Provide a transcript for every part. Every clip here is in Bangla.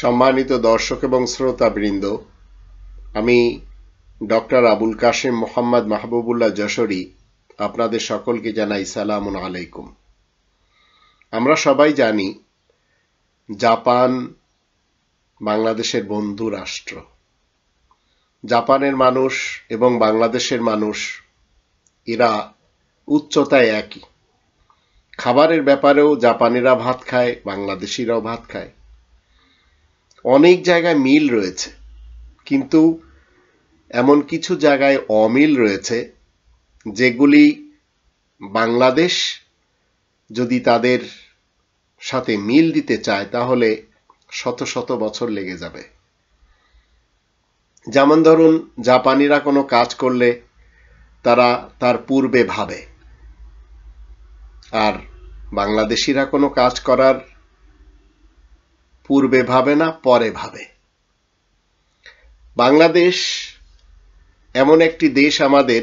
সম্মানিত দর্শক এবং শ্রোতাবৃন্দ আমি ডক্টর আবুল কাশেম মোহাম্মদ মাহবুবুল্লাহ যশোরী আপনাদের সকলকে জানাই সালাম আলাইকুম আমরা সবাই জানি জাপান বাংলাদেশের বন্ধু রাষ্ট্র জাপানের মানুষ এবং বাংলাদেশের মানুষ এরা উচ্চতায় একই খাবারের ব্যাপারেও জাপানিরা ভাত খায় বাংলাদেশিরাও ভাত খায় অনেক জায়গায় মিল রয়েছে কিন্তু এমন কিছু জায়গায় অমিল রয়েছে যেগুলি বাংলাদেশ যদি তাদের সাথে মিল দিতে চায় তাহলে শত শত বছর লেগে যাবে যেমন ধরুন জাপানিরা কোনো কাজ করলে তারা তার পূর্বে ভাবে আর বাংলাদেশিরা কোনো কাজ করার পূর্বে ভাবে না পরে ভাবে বাংলাদেশ এমন একটি দেশ আমাদের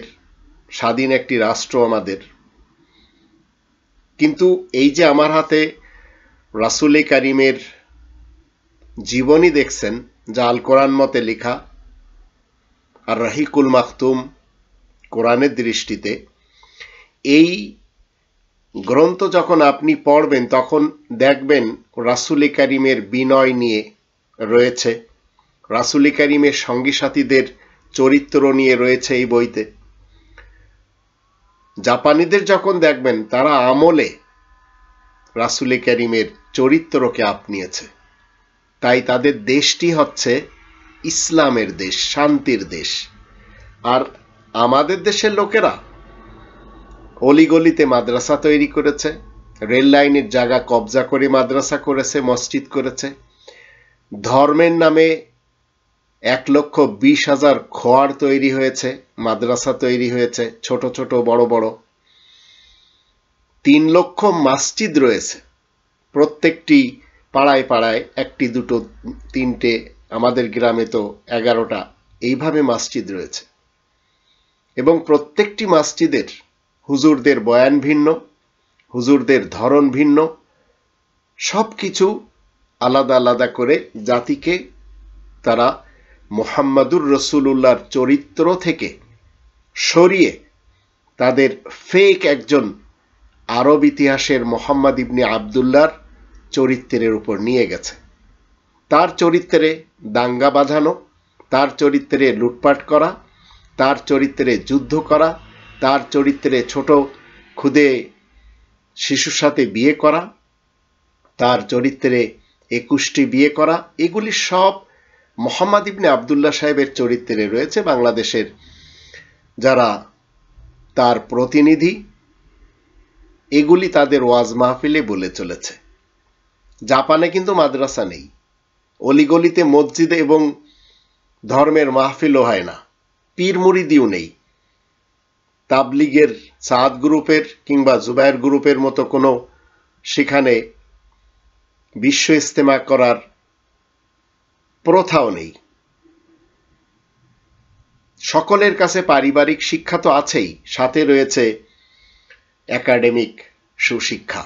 স্বাধীন একটি রাষ্ট্র আমাদের কিন্তু এই যে আমার হাতে রাসুল কারিমের জীবনী দেখছেন যা আল কোরআন মতে লেখা আর রাহিকুল মাখতুম কোরআনের দৃষ্টিতে এই গ্রন্থ যখন আপনি পড়বেন তখন দেখবেন রাসুলি কারিমের বিনয় নিয়ে রয়েছে রাসুলি কারিমের সঙ্গী সাথীদের চরিত্র নিয়ে রয়েছে এই বইতে জাপানিদের যখন দেখবেন তারা আমলে রাসুলি কারিমের চরিত্রকে আপনিয়েছে তাই তাদের দেশটি হচ্ছে ইসলামের দেশ শান্তির দেশ আর আমাদের দেশের লোকেরা অলিগলিতে মাদ্রাসা তৈরি করেছে রেল লাইনের জায়গা কবজা করে মাদ্রাসা করেছে মসজিদ করেছে ধর্মের নামে এক লক্ষ বিশ হাজার খোয়ার তৈরি হয়েছে মাদ্রাসা তৈরি হয়েছে ছোট ছোট বড় বড় তিন লক্ষ মাসজিদ রয়েছে প্রত্যেকটি পাড়ায় পাড়ায় একটি দুটো তিনটে আমাদের গ্রামে তো এগারোটা এইভাবে মাসজিদ রয়েছে এবং প্রত্যেকটি মাসজিদের হুজুরদের বয়ান ভিন্ন হুজুরদের ধরন ভিন্ন সব কিছু আলাদা আলাদা করে জাতিকে তারা মোহাম্মদুর রসুলুল্লাহর চরিত্র থেকে সরিয়ে তাদের ফেক একজন আরব ইতিহাসের মোহাম্মদ ইবনে আবদুল্লার চরিত্রের উপর নিয়ে গেছে তার চরিত্রে দাঙ্গা বাঁধানো তার চরিত্রে লুটপাট করা তার চরিত্রে যুদ্ধ করা তার চরিত্রে ছোট ক্ষুদে শিশুর সাথে বিয়ে করা তার চরিত্রে একুশটি বিয়ে করা এগুলি সব মোহাম্মদ ইবনে আবদুল্লাহ সাহেবের চরিত্রে রয়েছে বাংলাদেশের যারা তার প্রতিনিধি এগুলি তাদের ওয়াজ মাহফিলে বলে চলেছে জাপানে কিন্তু মাদ্রাসা নেই অলিগলিতে মসজিদে এবং ধর্মের মাহফিলও হয় না পীর মুরিদিও নেই তাবলিগের সাদ গ্রুপের কিংবা জুবায়ের গ্রুপের মতো কোনো সেখানে বিশ্ব ইস্তেমা করার প্রথাও নেই সকলের কাছে পারিবারিক শিক্ষা তো আছেই সাথে রয়েছে একাডেমিক সুশিক্ষা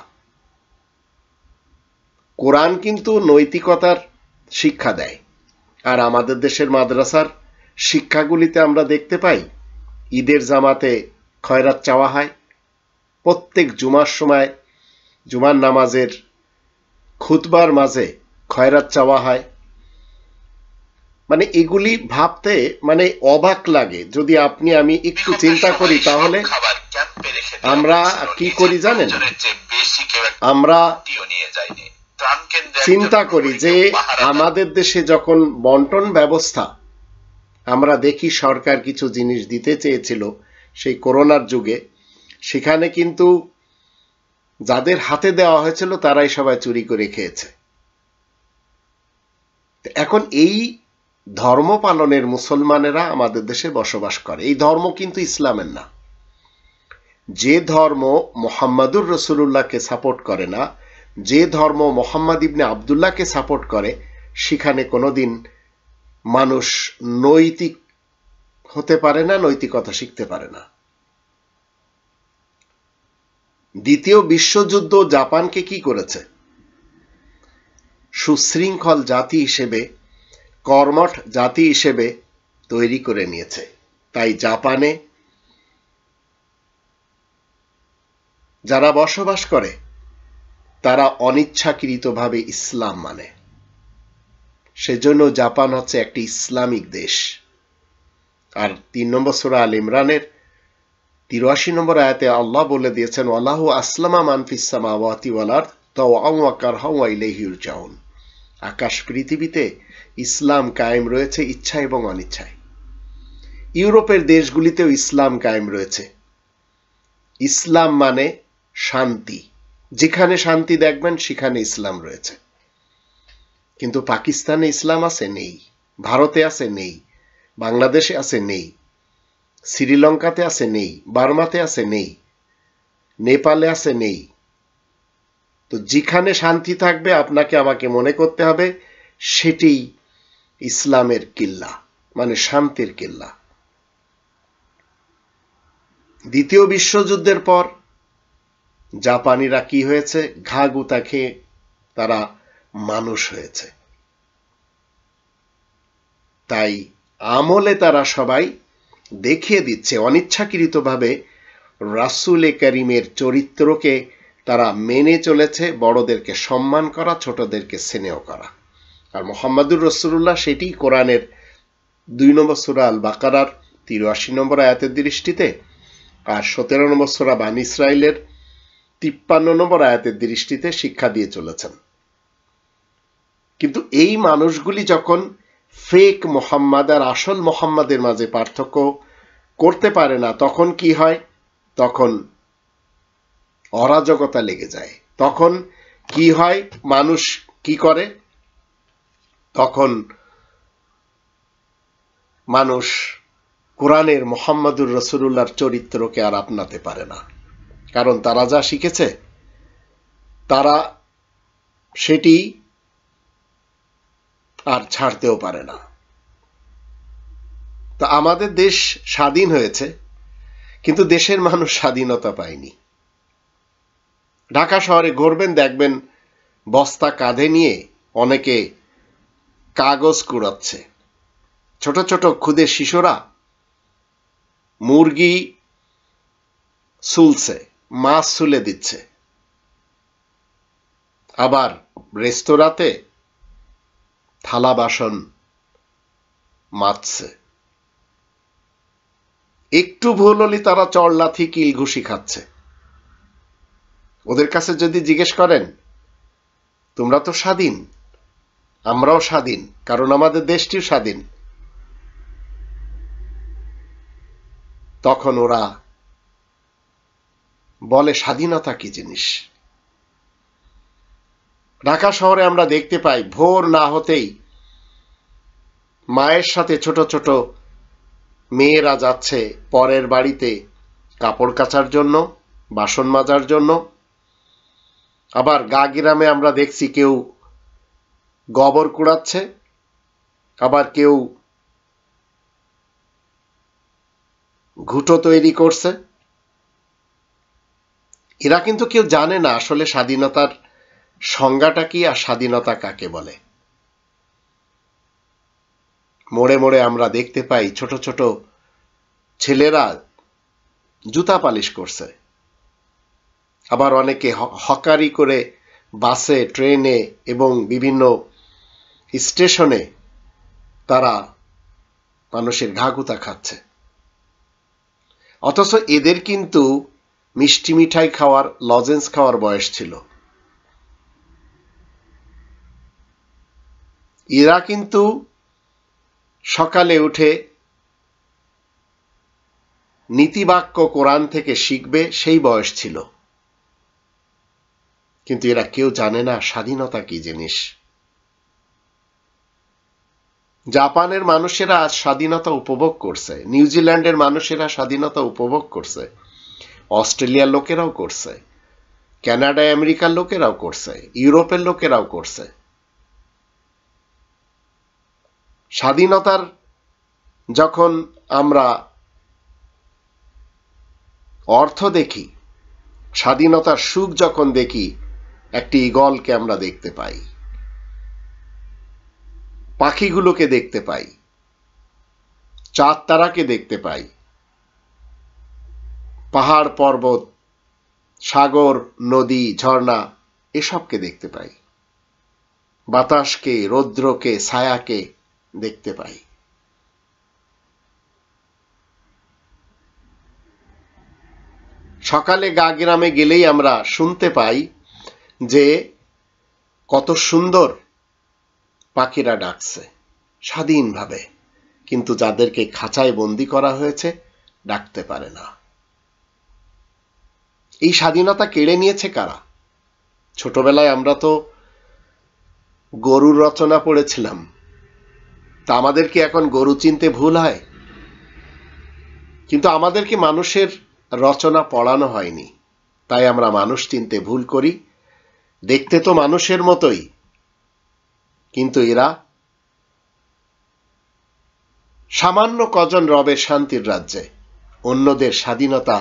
কোরআন কিন্তু নৈতিকতার শিক্ষা দেয় আর আমাদের দেশের মাদ্রাসার শিক্ষাগুলিতে আমরা দেখতে পাই ঈদের জামাতে খয়রাত চাওয়া হয় প্রত্যেক জুমার সময় জুমার নামাজের খুতবার মাঝে খয়রাত চাওয়া হয় মানে এগুলি ভাবতে মানে অবাক লাগে যদি আপনি আমি একটু চিন্তা করি তাহলে আমরা কি করি জানেন আমরা চিন্তা করি যে আমাদের দেশে যখন বন্টন ব্যবস্থা আমরা দেখি সরকার কিছু জিনিস দিতে চেয়েছিল সেই করোনার যুগে সেখানে কিন্তু যাদের হাতে দেওয়া হয়েছিল তারাই সবাই চুরি করে খেয়েছে এখন এই ধর্ম পালনের মুসলমানেরা আমাদের দেশে বসবাস করে এই ধর্ম কিন্তু ইসলামের না যে ধর্ম মোহাম্মদুর রসুল্লাহকে সাপোর্ট করে না যে ধর্ম মোহাম্মদ ইবনে আবদুল্লাহকে সাপোর্ট করে সেখানে কোনোদিন দিন মানুষ নৈতিক হতে পারে না নৈতিকতা শিখতে পারে না দ্বিতীয় বিশ্বযুদ্ধ জাপানকে কি করেছে সুশৃঙ্খল জাতি হিসেবে কর্মঠ জাতি হিসেবে তৈরি করে নিয়েছে তাই জাপানে যারা বসবাস করে তারা অনিচ্ছাকৃতভাবে ইসলাম মানে সেজন্য জাপান হচ্ছে একটি ইসলামিক দেশ আর তিন নম্বর সুরা আল ইমরানের তিরাশি নম্বর আয়াতে আল্লাহ বলে দিয়েছেন আল্লাহ আসলামা মানফিসামা ওয়াতিওয়ালার তাও আকার হাওয়া জাউন আকাশ পৃথিবীতে ইসলাম কায়েম রয়েছে ইচ্ছা এবং অনিচ্ছায় ইউরোপের দেশগুলিতেও ইসলাম কায়েম রয়েছে ইসলাম মানে শান্তি যেখানে শান্তি দেখবেন সেখানে ইসলাম রয়েছে কিন্তু পাকিস্তানে ইসলাম আছে নেই ভারতে আছে নেই বাংলাদেশে আছে নেই শ্রীলঙ্কাতে আছে নেই বার্মাতে আছে নেই নেপালে আছে নেই তো যেখানে শান্তি থাকবে আপনাকে আমাকে মনে করতে হবে সেটি ইসলামের কিল্লা মানে শান্তির কিল্লা দ্বিতীয় বিশ্বযুদ্ধের পর জাপানিরা কি হয়েছে ঘা গুতা খেয়ে তারা মানুষ হয়েছে তাই আমলে তারা সবাই দেখিয়ে দিচ্ছে অনিচ্ছাকৃতভাবে রাসুলে করিমের চরিত্রকে তারা মেনে চলেছে বড়দেরকে সম্মান করা ছোটদেরকে স্নেহ করা আর মোহাম্মদুর রসুল্লাহ সেটি কোরআনের দুই নম্বর সুরা আল বাকারার তিরাশি নম্বর আয়াতের দৃষ্টিতে আর সতেরো নম্বর সুরা বান ইসরায়েলের তিপ্পান্ন নম্বর আয়াতের দৃষ্টিতে শিক্ষা দিয়ে চলেছেন কিন্তু এই মানুষগুলি যখন ফেক মোহাম্মদ আর আসল মোহাম্মদের মাঝে পার্থক্য করতে পারে না তখন কি হয় তখন অরাজকতা লেগে যায় তখন কি হয় মানুষ কি করে তখন মানুষ কোরআনের মোহাম্মদুর রসুল্লাহর চরিত্রকে আর আপনাতে পারে না কারণ তারা যা শিখেছে তারা সেটি আর ছাড়তেও পারে না তা আমাদের দেশ স্বাধীন হয়েছে কিন্তু দেশের মানুষ স্বাধীনতা পায়নি ঢাকা শহরে ঘুরবেন দেখবেন বস্তা কাঁধে নিয়ে অনেকে কাগজ কুড়াচ্ছে ছোট ছোট ক্ষুদে শিশুরা মুরগি সুলছে মাছ সুলে দিচ্ছে আবার রেস্তোরাঁতে থালা বাসন মাতছে একটু ভুল হলে তারা চড়লাথি কিল ঘুষি খাচ্ছে ওদের কাছে যদি জিজ্ঞেস করেন তোমরা তো স্বাধীন আমরাও স্বাধীন কারণ আমাদের দেশটিও স্বাধীন তখন ওরা বলে স্বাধীনতা কি জিনিস ঢাকা শহরে আমরা দেখতে পাই ভোর না হতেই মায়ের সাথে ছোট ছোট মেয়েরা যাচ্ছে পরের বাড়িতে কাপড় কাচার জন্য বাসন মাজার জন্য আবার গা গ্রামে আমরা দেখছি কেউ গোবর কুড়াচ্ছে আবার কেউ ঘুটো তৈরি করছে এরা কিন্তু কেউ জানে না আসলে স্বাধীনতার সংজ্ঞাটা কি আর স্বাধীনতা কাকে বলে মোড়ে মোড়ে আমরা দেখতে পাই ছোট ছোট ছেলেরা জুতা পালিশ করছে আবার অনেকে হকারি করে বাসে ট্রেনে এবং বিভিন্ন স্টেশনে তারা মানুষের ঘাগুতা খাচ্ছে অথচ এদের কিন্তু মিষ্টি মিঠাই খাওয়ার লজেন্স খাওয়ার বয়স ছিল এরা কিন্তু সকালে উঠে নীতিবাক্য কোরআন থেকে শিখবে সেই বয়স ছিল কিন্তু এরা কেউ জানে না স্বাধীনতা কি জিনিস জাপানের মানুষেরা আজ স্বাধীনতা উপভোগ করছে নিউজিল্যান্ডের মানুষেরা স্বাধীনতা উপভোগ করছে অস্ট্রেলিয়ার লোকেরাও করছে ক্যানাডা আমেরিকার লোকেরাও করছে ইউরোপের লোকেরাও করছে স্বাধীনতার যখন আমরা অর্থ দেখি স্বাধীনতার সুখ যখন দেখি একটি ইগলকে আমরা দেখতে পাই পাখিগুলোকে দেখতে পাই চাঁদ তারাকে দেখতে পাই পাহাড় পর্বত সাগর নদী ঝর্ণা এসবকে দেখতে পাই বাতাসকে রৌদ্রকে ছায়াকে দেখতে পাই সকালে গা গ্রামে গেলেই আমরা শুনতে পাই যে কত সুন্দর পাখিরা ডাকছে স্বাধীনভাবে কিন্তু যাদেরকে খাঁচায় বন্দি করা হয়েছে ডাকতে পারে না এই স্বাধীনতা কেড়ে নিয়েছে কারা ছোটবেলায় আমরা তো গরুর রচনা পড়েছিলাম তা আমাদেরকে এখন গরু চিনতে ভুল হয় কিন্তু আমাদেরকে মানুষের রচনা পড়ানো হয়নি তাই আমরা মানুষ চিনতে ভুল করি দেখতে তো মানুষের মতোই কিন্তু এরা সামান্য কজন রবে শান্তির রাজ্যে অন্যদের স্বাধীনতা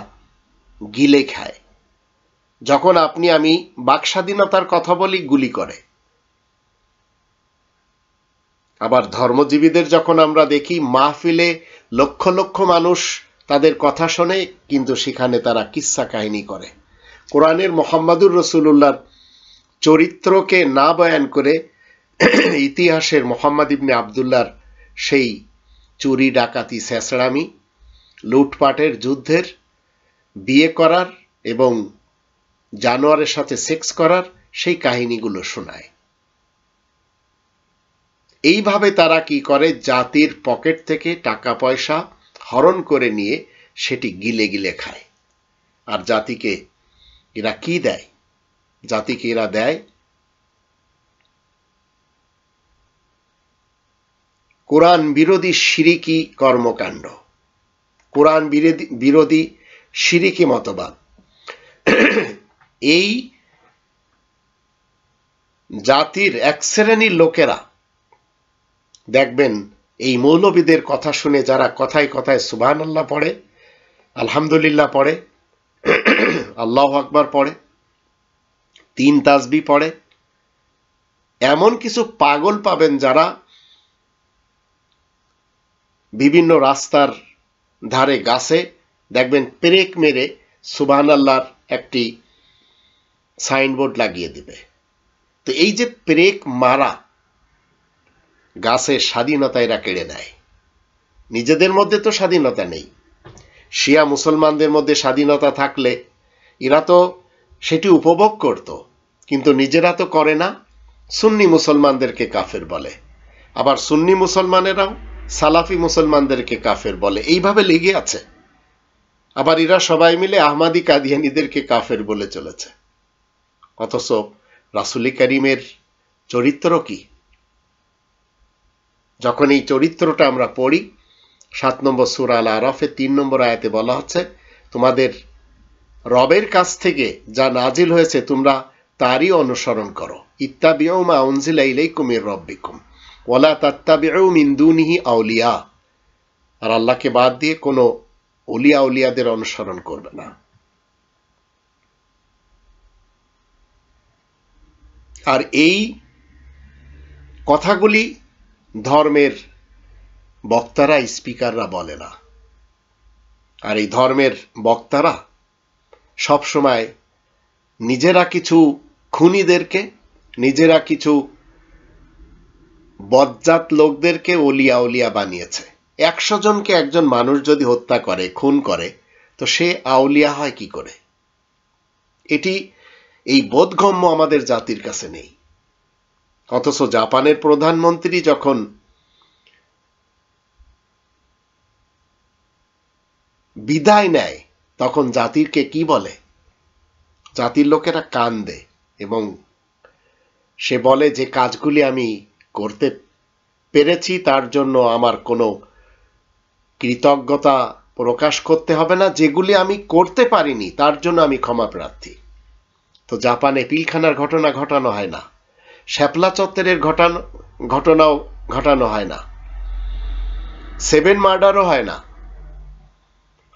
গিলে খায় যখন আপনি আমি বাক স্বাধীনতার কথা বলি গুলি করে আবার ধর্মজীবীদের যখন আমরা দেখি মাহফিলে লক্ষ লক্ষ মানুষ তাদের কথা শোনে কিন্তু সেখানে তারা কিসা কাহিনী করে কোরআনের মোহাম্মদুর রসুল্লাহর চরিত্রকে না বয়ান করে ইতিহাসের মোহাম্মদ ইবনে আবদুল্লার সেই চুরি ডাকাতি স্যাঁসড়ামি লুটপাটের যুদ্ধের বিয়ে করার এবং জানোয়ারের সাথে সেক্স করার সেই কাহিনীগুলো শোনায় এইভাবে তারা কি করে জাতির পকেট থেকে টাকা পয়সা হরণ করে নিয়ে সেটি গিলে গিলে খায় আর জাতিকে এরা কি দেয় জাতিকে এরা দেয় কোরআন বিরোধী সিরিকি কর্মকাণ্ড কোরআন বিরোধী সিরিকি মতবাদ এই জাতির এক শ্রেণীর লোকেরা দেখবেন এই মৌলবীদের কথা শুনে যারা কথায় কথায় সুবাহান আল্লাহ পড়ে আলহামদুলিল্লাহ পড়ে আল্লাহ আকবার পড়ে তিন তাজবি পড়ে এমন কিছু পাগল পাবেন যারা বিভিন্ন রাস্তার ধারে গাছে দেখবেন পেরেক মেরে সুবান আল্লাহর একটি সাইনবোর্ড লাগিয়ে দিবে তো এই যে পেরেক মারা গাছে স্বাধীনতা এরা কেড়ে নেয় নিজেদের মধ্যে তো স্বাধীনতা নেই শিয়া মুসলমানদের মধ্যে স্বাধীনতা থাকলে এরা তো সেটি উপভোগ করত কিন্তু নিজেরা তো করে না সুন্নি মুসলমানদেরকে কাফের বলে আবার সুন্নি মুসলমানেরাও সালাফি মুসলমানদেরকে কাফের বলে এইভাবে লেগে আছে আবার এরা সবাই মিলে আহমাদি কাদিয়ানিদেরকে কাফের বলে চলেছে অথচ রাসুলি করিমের চরিত্র কি যখন এই চরিত্রটা আমরা পড়ি সাত নম্বর সুরাল আরফে তিন নম্বর আয়াতে বলা হচ্ছে তোমাদের রবের কাছ থেকে যা নাজিল হয়েছে তোমরা তারই অনুসরণ করো ইত্তাবিও মা রব্বিকুম ওলা তাত্তাবিউ মিন্দুনিহি আউলিয়া আর আল্লাহকে বাদ দিয়ে কোনো অলিয়া উলিয়াদের অনুসরণ করবে না আর এই কথাগুলি ধর্মের বক্তারা স্পিকাররা বলে না আর এই ধর্মের বক্তারা সবসময় নিজেরা কিছু খুনিদেরকে নিজেরা কিছু বজ্জাত লোকদেরকে অলিয়া অলিয়া বানিয়েছে একশো জনকে একজন মানুষ যদি হত্যা করে খুন করে তো সে আউলিয়া হয় কি করে এটি এই বোধগম্য আমাদের জাতির কাছে নেই অথচ জাপানের প্রধানমন্ত্রী যখন বিদায় নেয় তখন জাতিরকে কি বলে জাতির লোকেরা কান দে এবং সে বলে যে কাজগুলি আমি করতে পেরেছি তার জন্য আমার কোনো কৃতজ্ঞতা প্রকাশ করতে হবে না যেগুলি আমি করতে পারিনি তার জন্য আমি ক্ষমা প্রার্থী তো জাপানে পিলখানার ঘটনা ঘটানো হয় না শ্যাপলা চত্বরের ঘটান ঘটনাও ঘটানো হয় না সেভেন মার্ডারও হয় না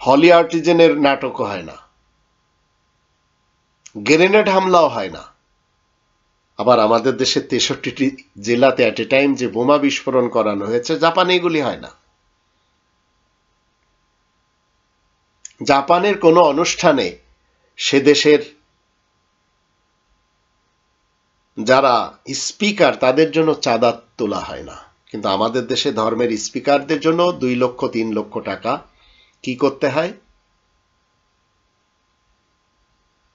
হলি আর্টিজেনের নাটকও হয় না গ্রেনেড হামলাও হয় না আবার আমাদের দেশে তেষট্টিটি জেলাতে অ্যাট এ টাইম যে বোমা বিস্ফোরণ করানো হয়েছে জাপানে এগুলি হয় না জাপানের কোনো অনুষ্ঠানে সে দেশের যারা স্পিকার তাদের জন্য চাঁদা তোলা হয় না কিন্তু আমাদের দেশে ধর্মের স্পিকারদের জন্য দুই লক্ষ তিন লক্ষ টাকা কি করতে হয়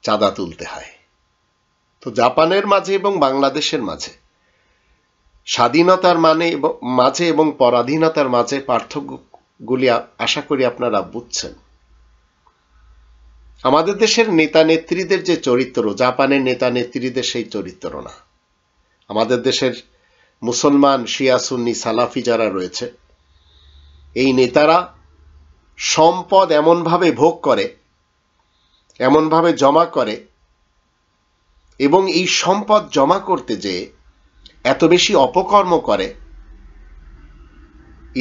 চাঁদা তুলতে হয় তো জাপানের মাঝে এবং বাংলাদেশের মাঝে স্বাধীনতার মানে মাঝে এবং পরাধীনতার মাঝে পার্থক্যগুলি আশা করি আপনারা বুঝছেন আমাদের দেশের নেতা নেত্রীদের যে চরিত্র জাপানের নেতা নেত্রীদের সেই চরিত্র না আমাদের দেশের মুসলমান শিয়া সুন্নি সালাফি যারা রয়েছে এই নেতারা সম্পদ এমনভাবে ভোগ করে এমনভাবে জমা করে এবং এই সম্পদ জমা করতে যে এত বেশি অপকর্ম করে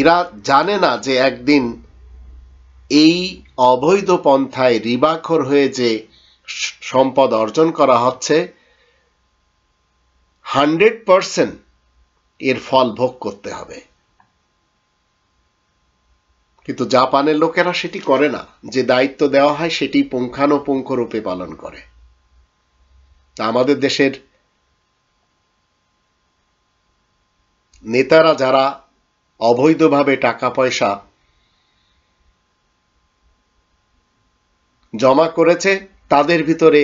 এরা জানে না যে একদিন এই অবৈধ পন্থায় রিবাখর হয়ে যে সম্পদ অর্জন করা হচ্ছে হান্ড্রেড পারসেন্ট এর ফল ভোগ করতে হবে কিন্তু জাপানের লোকেরা সেটি করে না যে দায়িত্ব দেওয়া হয় সেটি পুঙ্খানুপুঙ্খ রূপে পালন করে আমাদের দেশের নেতারা যারা অবৈধভাবে টাকা পয়সা জমা করেছে তাদের ভিতরে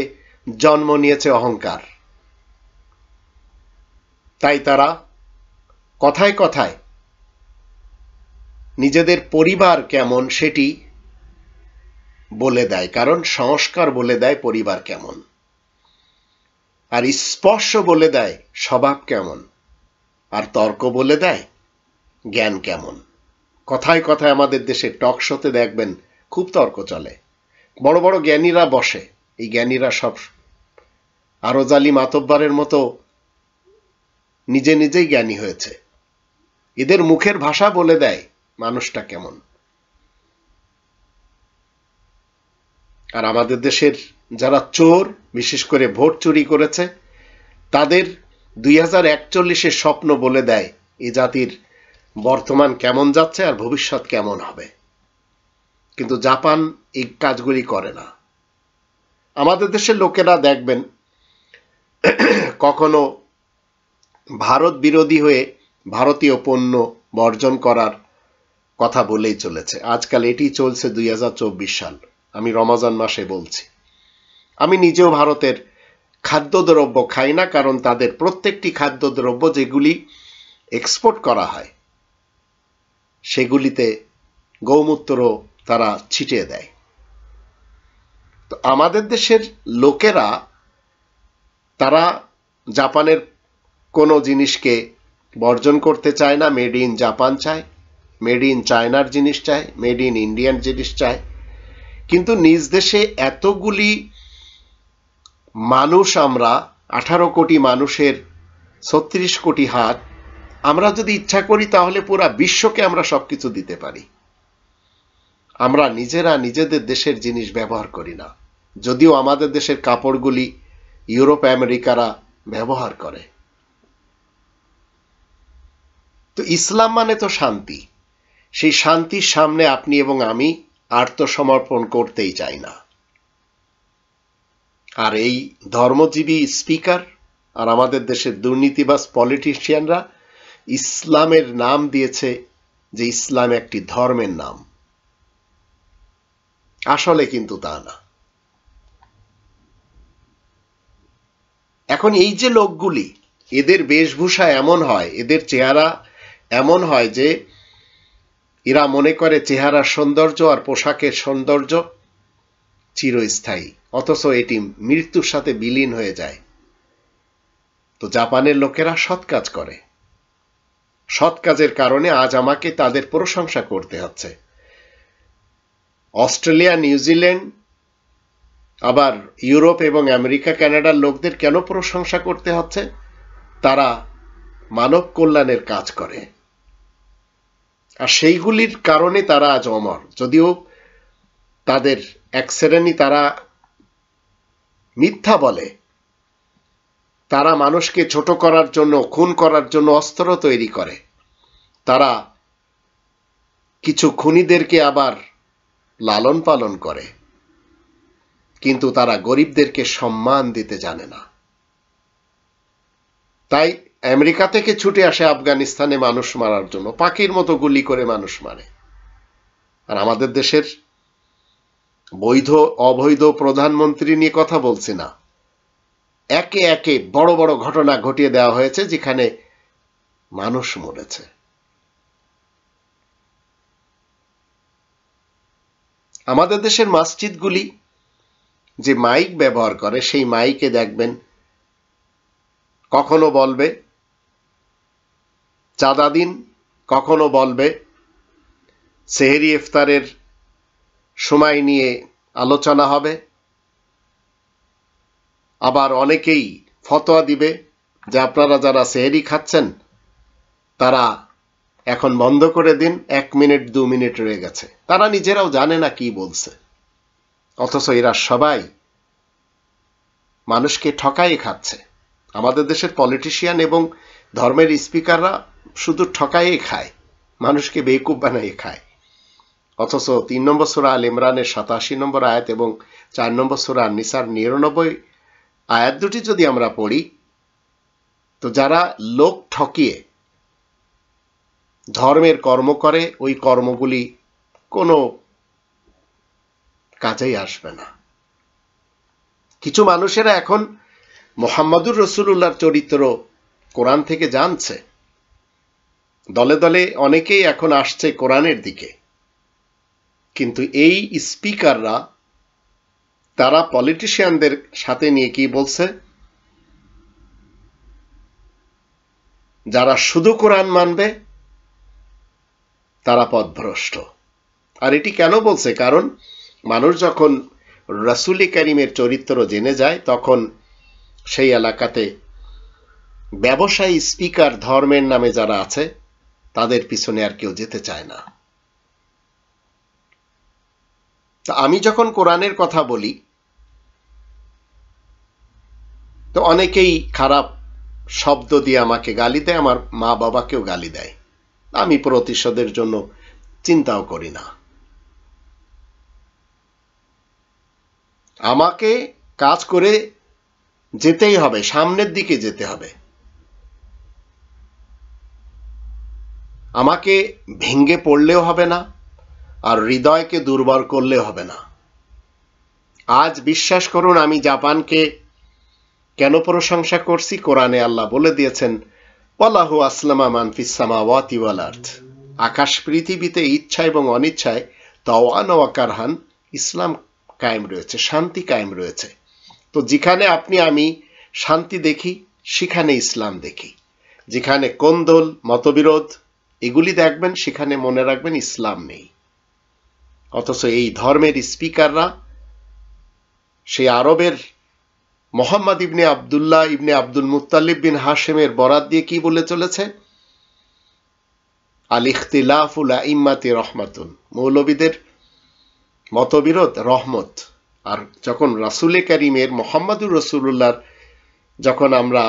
জন্ম নিয়েছে অহংকার তাই তারা কথায় কথায় নিজেদের পরিবার কেমন সেটি বলে দেয় কারণ সংস্কার বলে দেয় পরিবার কেমন আর স্পর্শ বলে দেয় স্বভাব কেমন আর তর্ক বলে দেয় জ্ঞান কেমন কথায় কথায় আমাদের দেশে টক শোতে দেখবেন খুব তর্ক চলে বড় বড় জ্ঞানীরা বসে এই জ্ঞানীরা সব আরজ আলী মাতব্বারের মতো নিজে নিজেই জ্ঞানী হয়েছে এদের মুখের ভাষা বলে দেয় মানুষটা কেমন আর আমাদের দেশের যারা চোর বিশেষ করে ভোট চুরি করেছে তাদের দুই হাজার একচল্লিশের স্বপ্ন বলে দেয় এ জাতির বর্তমান কেমন যাচ্ছে আর ভবিষ্যৎ কেমন হবে কিন্তু জাপান এই কাজগুলি করে না আমাদের দেশের লোকেরা দেখবেন কখনো ভারত বিরোধী হয়ে ভারতীয় পণ্য বর্জন করার কথা বলেই চলেছে আজকাল এটি চলছে দুই সাল আমি রমাজান মাসে বলছি আমি নিজেও ভারতের খাদ্যদ্রব্য খাই না কারণ তাদের প্রত্যেকটি খাদ্যদ্রব্য যেগুলি এক্সপোর্ট করা হয় সেগুলিতে গৌমূত্র তারা ছিটিয়ে দেয় তো আমাদের দেশের লোকেরা তারা জাপানের কোনো জিনিসকে বর্জন করতে চায় না মেড ইন জাপান চায় মেড ইন চায়নার জিনিস চায় মেড ইন ইন্ডিয়ান জিনিস চায় কিন্তু নিজ দেশে এতগুলি মানুষ আমরা আঠারো কোটি মানুষের ছত্রিশ কোটি হাত আমরা যদি ইচ্ছা করি তাহলে পুরা বিশ্বকে আমরা সব কিছু দিতে পারি আমরা নিজেরা নিজেদের দেশের জিনিস ব্যবহার করি না যদিও আমাদের দেশের কাপড়গুলি ইউরোপ আমেরিকারা ব্যবহার করে তো ইসলাম মানে তো শান্তি সেই শান্তির সামনে আপনি এবং আমি আত্মসমর্পণ করতেই চাই না আর এই ধর্মজীবী স্পিকার আর আমাদের দেশের দুর্নীতিবাজ পলিটিশিয়ানরা ইসলামের নাম দিয়েছে যে ইসলাম একটি ধর্মের নাম আসলে কিন্তু তা না এখন এই যে লোকগুলি এদের বেশভূষা এমন হয় এদের চেহারা এমন হয় যে এরা মনে করে চেহারার সৌন্দর্য আর পোশাকের সৌন্দর্য চিরস্থায়ী অথচ এটি মৃত্যুর সাথে বিলীন হয়ে যায় তো জাপানের লোকেরা সৎ কাজ করে সৎ কাজের কারণে আজ আমাকে তাদের প্রশংসা করতে হচ্ছে অস্ট্রেলিয়া নিউজিল্যান্ড আবার ইউরোপ এবং আমেরিকা কানাডার লোকদের কেন প্রশংসা করতে হচ্ছে তারা মানব কল্যাণের কাজ করে আর সেইগুলির কারণে তারা আজ অমর যদিও তাদের এক শ্রেণী তারা মিথ্যা বলে তারা মানুষকে ছোট করার জন্য খুন করার জন্য অস্ত্র তৈরি করে তারা কিছু খুনিদেরকে আবার লালন পালন করে কিন্তু তারা গরিবদেরকে সম্মান দিতে জানে না তাই আমেরিকা থেকে ছুটে আসে আফগানিস্তানে মানুষ মারার জন্য পাখির মতো গুলি করে মানুষ মারে আর আমাদের দেশের বৈধ অবৈধ প্রধানমন্ত্রী নিয়ে কথা বলছি না একে একে বড় বড় ঘটনা ঘটিয়ে দেওয়া হয়েছে যেখানে মানুষ মরেছে আমাদের দেশের মসজিদগুলি যে মাইক ব্যবহার করে সেই মাইকে দেখবেন কখনো বলবে চাঁদা দিন কখনো বলবে সেহেরি ইফতারের সময় নিয়ে আলোচনা হবে আবার অনেকেই ফতোয়া দিবে যে আপনারা যারা সেহেরি খাচ্ছেন তারা এখন বন্ধ করে দিন এক মিনিট দু মিনিট রয়ে গেছে তারা নিজেরাও জানে না কি বলছে অথচ এরা সবাই মানুষকে ঠকাই খাচ্ছে আমাদের দেশের পলিটিশিয়ান এবং ধর্মের স্পিকাররা শুধু ঠকাইয়ে খায় মানুষকে বেকুব বানাইয়ে খায় অথচ তিন নম্বর সুরা আল ইমরানের সাতাশি নম্বর আয়াত এবং চার নম্বর সুরা নিসার নিরানব্বই আয়াত দুটি যদি আমরা পড়ি তো যারা লোক ঠকিয়ে ধর্মের কর্ম করে ওই কর্মগুলি কোনো কাজেই আসবে না কিছু মানুষেরা এখন মোহাম্মদুর রসুল্লাহর চরিত্র কোরআন থেকে জানছে দলে দলে অনেকেই এখন আসছে কোরআনের দিকে কিন্তু এই স্পিকাররা তারা পলিটিশিয়ানদের সাথে নিয়ে কি বলছে যারা শুধু কোরআন মানবে তারা পথভ্রষ্ট আর এটি কেন বলছে কারণ মানুষ যখন রসুলি করিমের চরিত্র জেনে যায় তখন সেই এলাকাতে ব্যবসায়ী স্পিকার ধর্মের নামে যারা আছে তাদের পিছনে আর কেউ যেতে চায় না তা আমি যখন কোরআনের কথা বলি তো অনেকেই খারাপ শব্দ দিয়ে আমাকে গালি দেয় আমার মা বাবাকেও গালি দেয় আমি প্রতিশোধের জন্য চিন্তাও করি না আমাকে কাজ করে যেতেই হবে সামনের দিকে যেতে হবে আমাকে ভেঙ্গে পড়লেও হবে না আর হৃদয়কে দুর্বল করলে হবে না আজ বিশ্বাস করুন আমি জাপানকে কেন প্রশংসা করছি কোরআনে আল্লাহ বলে দিয়েছেন ওয়াল্লাহু আসলামা মানফিস সামাওয়াতি ওয়াল আর্থ আকাশ পৃথিবীতে ইচ্ছা এবং অনিচ্ছায় তাওয়ান ও কারহান ইসলাম কায়েম রয়েছে শান্তি কায়েম রয়েছে তো যেখানে আপনি আমি শান্তি দেখি সেখানে ইসলাম দেখি যেখানে কোন্দল মতবিরোধ এগুলি দেখবেন সেখানে মনে রাখবেন ইসলাম নেই অথচ এই ধর্মের স্পিকাররা সেই আরবের মোহাম্মদ ইবনে আবদুল্লাহ ইবনে আব্দুল মুতালিব বিন হাশেমের বরাত দিয়ে কি বলে চলেছে আল ইখতিলাফুল ইম্মাতি রহমাতুন মৌলবীদের মতবিরোধ রহমত আর যখন রাসুলে করিমের মোহাম্মদুর রসুল্লাহর যখন আমরা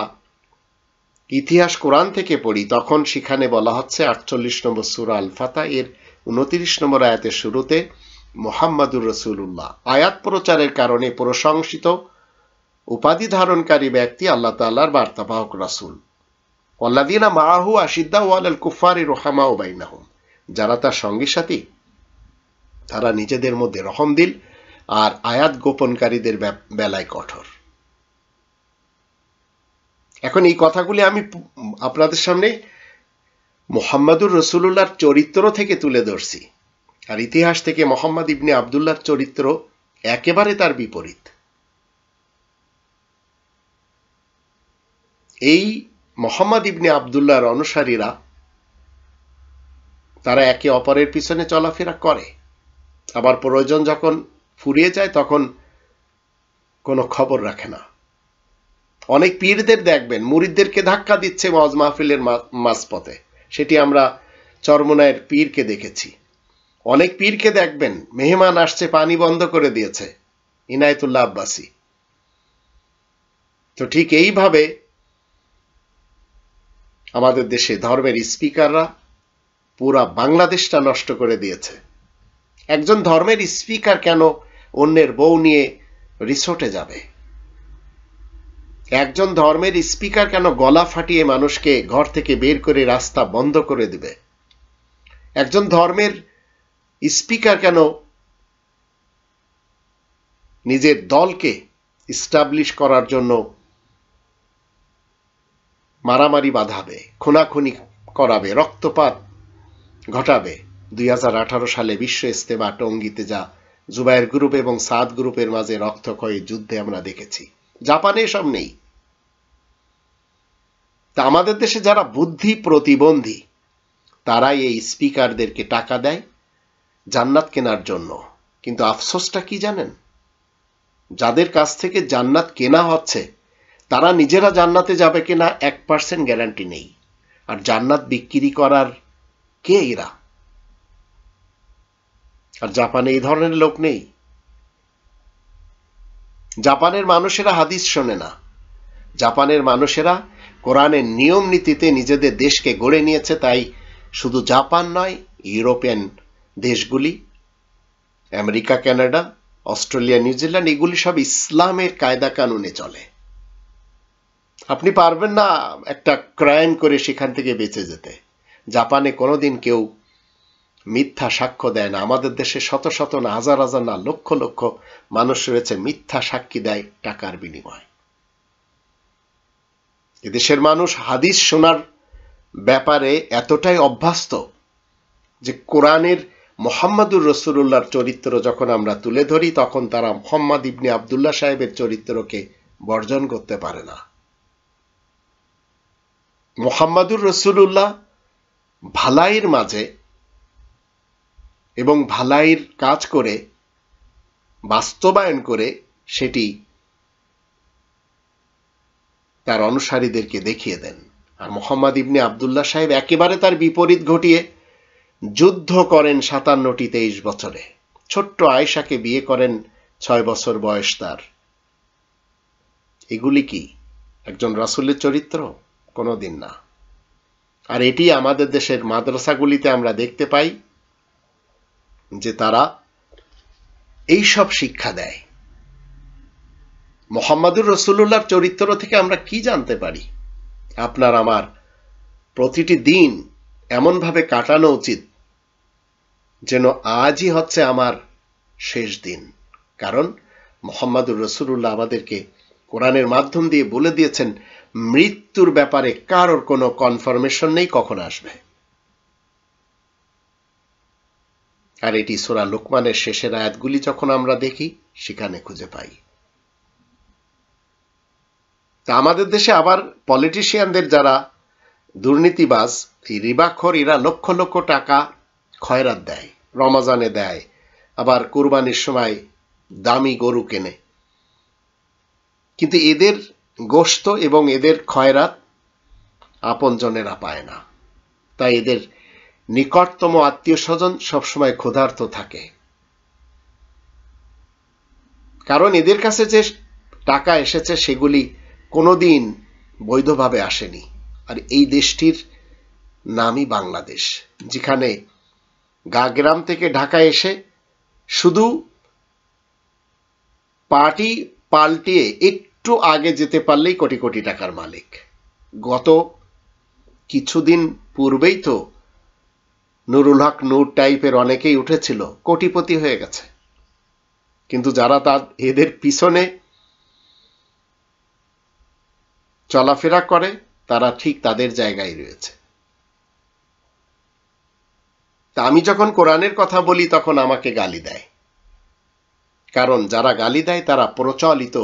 ইতিহাস কোরআন থেকে পড়ি তখন সেখানে বলা হচ্ছে আটচল্লিশ নম্বর সুরা আল ফাতা এর উনত্রিশ নম্বর আয়াতের শুরুতে মোহাম্মদুর রসুল্লাহ আয়াত প্রচারের কারণে প্রশংসিত উপাধি ধারণকারী ব্যক্তি আল্লাহ তাল্লাহর বার্তাবাহক রাসুল অল্লাদিনা মাহু আশিদ্দা ওয়াল আল কুফার ই রোহামা ও বাইনাহুম যারা তার সঙ্গী সাথী তারা নিজেদের মধ্যে রহম দিল আর আয়াত গোপনকারীদের বেলায় কঠোর এখন এই কথাগুলি আমি আপনাদের সামনে মোহাম্মদুর রসুল্লাহর চরিত্র থেকে তুলে ধরছি আর ইতিহাস থেকে মোহাম্মদ ইবনে আবদুল্লার চরিত্র একেবারে তার বিপরীত এই মোহাম্মদ ইবনে আবদুল্লাহর অনুসারীরা তারা একে অপরের পিছনে চলাফেরা করে আবার প্রয়োজন যখন ফুরিয়ে যায় তখন কোনো খবর রাখে না অনেক পীরদের দেখবেন মুরিদদেরকে ধাক্কা দিচ্ছে মজ মাহফিলের মাঝপথে সেটি আমরা চরমনায়ের পীরকে দেখেছি অনেক পীরকে দেখবেন মেহমান আসছে পানি বন্ধ করে দিয়েছে ইনায়তুল্লাহ আব্বাসী তো ঠিক এইভাবে আমাদের দেশে ধর্মের স্পিকাররা পুরা বাংলাদেশটা নষ্ট করে দিয়েছে একজন ধর্মের স্পিকার কেন অন্যের বউ নিয়ে রিসোর্টে যাবে একজন ধর্মের স্পিকার কেন গলা ফাটিয়ে মানুষকে ঘর থেকে বের করে রাস্তা বন্ধ করে দিবে একজন ধর্মের স্পিকার কেন নিজের দলকে ইস্টাবলিশ করার জন্য মারামারি বাঁধাবে খুনাখুনি করাবে রক্তপাত ঘটাবে দুই সালে বিশ্ব ইস্তেমা টঙ্গিতে যা জুবায়ের গ্রুপ এবং সাদ গ্রুপের মাঝে রক্তক্ষয়ী যুদ্ধে আমরা দেখেছি জাপানে এসব নেই তা আমাদের দেশে যারা বুদ্ধি প্রতিবন্ধী তারাই এই স্পিকারদেরকে টাকা দেয় জান্নাত কেনার জন্য কিন্তু আফসোসটা কি জানেন যাদের কাছ থেকে জান্নাত কেনা হচ্ছে তারা নিজেরা জান্নাতে যাবে কিনা এক পার্সেন্ট গ্যারান্টি নেই আর জান্নাত বিক্রি করার কে এরা আর জাপানে এই ধরনের লোক নেই জাপানের মানুষেরা হাদিস শোনে না জাপানের মানুষেরা কোরআনের নিয়ম নীতিতে নিজেদের দেশকে গড়ে নিয়েছে তাই শুধু জাপান নয় ইউরোপিয়ান দেশগুলি আমেরিকা কানাডা অস্ট্রেলিয়া নিউজিল্যান্ড এগুলি সব ইসলামের কায়দা কানুনে চলে আপনি পারবেন না একটা ক্রাইম করে সেখান থেকে বেঁচে যেতে জাপানে কোনোদিন কেউ মিথ্যা সাক্ষ্য দেয় না আমাদের দেশে শত শত না হাজার হাজার না লক্ষ লক্ষ মানুষ রয়েছে মিথ্যা সাক্ষী দেয় টাকার বিনিময় এদেশের মানুষ হাদিস শোনার ব্যাপারে এতটাই অভ্যস্ত যে কোরআনের মোহাম্মদুর রসুল্লাহর চরিত্র যখন আমরা তুলে ধরি তখন তারা মোহাম্মদ ইবনে আবদুল্লাহ সাহেবের চরিত্রকে বর্জন করতে পারে না মোহাম্মদুর রসুল্লাহ ভালাইয়ের মাঝে এবং ভালাইয়ের কাজ করে বাস্তবায়ন করে সেটি তার অনুসারীদেরকে দেখিয়ে দেন আর মোহাম্মদ ইবনে আবদুল্লাহ সাহেব একেবারে তার বিপরীত ঘটিয়ে যুদ্ধ করেন সাতান্নটি তেইশ বছরে ছোট্ট আয়েশাকে বিয়ে করেন ছয় বছর বয়স তার এগুলি কি একজন রাসুলের চরিত্র কোনো দিন না আর এটি আমাদের দেশের মাদ্রাসাগুলিতে আমরা দেখতে পাই যে তারা এই সব শিক্ষা দেয় মোহাম্মদুর রসুল্লাহর চরিত্র থেকে আমরা কি জানতে পারি আপনার আমার প্রতিটি দিন এমনভাবে কাটানো উচিত যেন আজই হচ্ছে আমার শেষ দিন কারণ মোহাম্মদুর রসুল্লাহ আমাদেরকে কোরআনের মাধ্যম দিয়ে বলে দিয়েছেন মৃত্যুর ব্যাপারে কারোর কোনো কনফার্মেশন নেই কখন আসবে আর এটি সোরা লোকমানের শেষের আয়াতগুলি যখন আমরা দেখি সেখানে খুঁজে পাই তা আমাদের দেশে আবার পলিটিশিয়ানদের যারা দুর্নীতিবাজ এই রিবাক্ষর এরা লক্ষ লক্ষ টাকা খয়রাত দেয় রমাজানে দেয় আবার কোরবানির সময় দামি গরু কেনে কিন্তু এদের গোস্ত এবং এদের খয়রাত আপনজনেরা পায় না তাই এদের নিকটতম আত্মীয় স্বজন সবসময় ক্ষুধার্ত থাকে কারণ এদের কাছে যে টাকা এসেছে সেগুলি কোনোদিন বৈধভাবে আসেনি আর এই দেশটির নামই বাংলাদেশ যেখানে গাগ্রাম থেকে ঢাকা এসে শুধু পার্টি পাল্টিয়ে একটু একটু আগে যেতে পারলেই কোটি কোটি টাকার মালিক গত কিছুদিন পূর্বেই তো নুরুল হক নূর টাইপের অনেকেই উঠেছিল কোটিপতি হয়ে গেছে কিন্তু যারা তার এদের পিছনে চলাফেরা করে তারা ঠিক তাদের জায়গায় রয়েছে তা আমি যখন কোরআনের কথা বলি তখন আমাকে গালি দেয় কারণ যারা গালি দেয় তারা প্রচলিত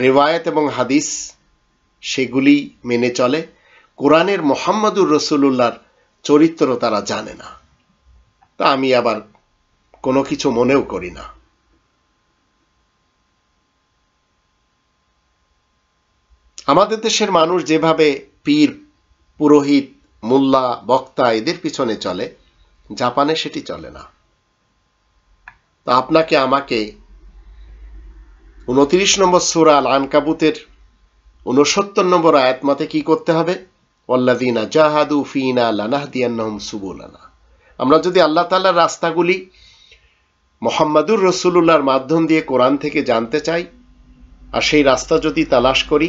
রেওয়ায়ত এবং হাদিস সেগুলি মেনে চলে কোরআনের মোহাম্মদুর রসুল্লাহর চরিত্র তারা জানে না তা আমি আবার কোনো কিছু মনেও করি না আমাদের দেশের মানুষ যেভাবে পীর পুরোহিত মোল্লা বক্তা এদের পিছনে চলে জাপানে সেটি চলে না তা আপনাকে আমাকে উনত্রিশ নম্বর সুরা আল আনকাবুতের উনসত্তর নম্বর আয়াতমাতে কি করতে হবে ওল্লাদিনা জাহাদু ফিনা লানাহদিয়ান্নহম সুবুলানা আমরা যদি আল্লাহ তাল্লাহ রাস্তাগুলি মোহাম্মদুর রসুলুল্লাহর মাধ্যম দিয়ে কোরআন থেকে জানতে চাই আর সেই রাস্তা যদি তালাশ করি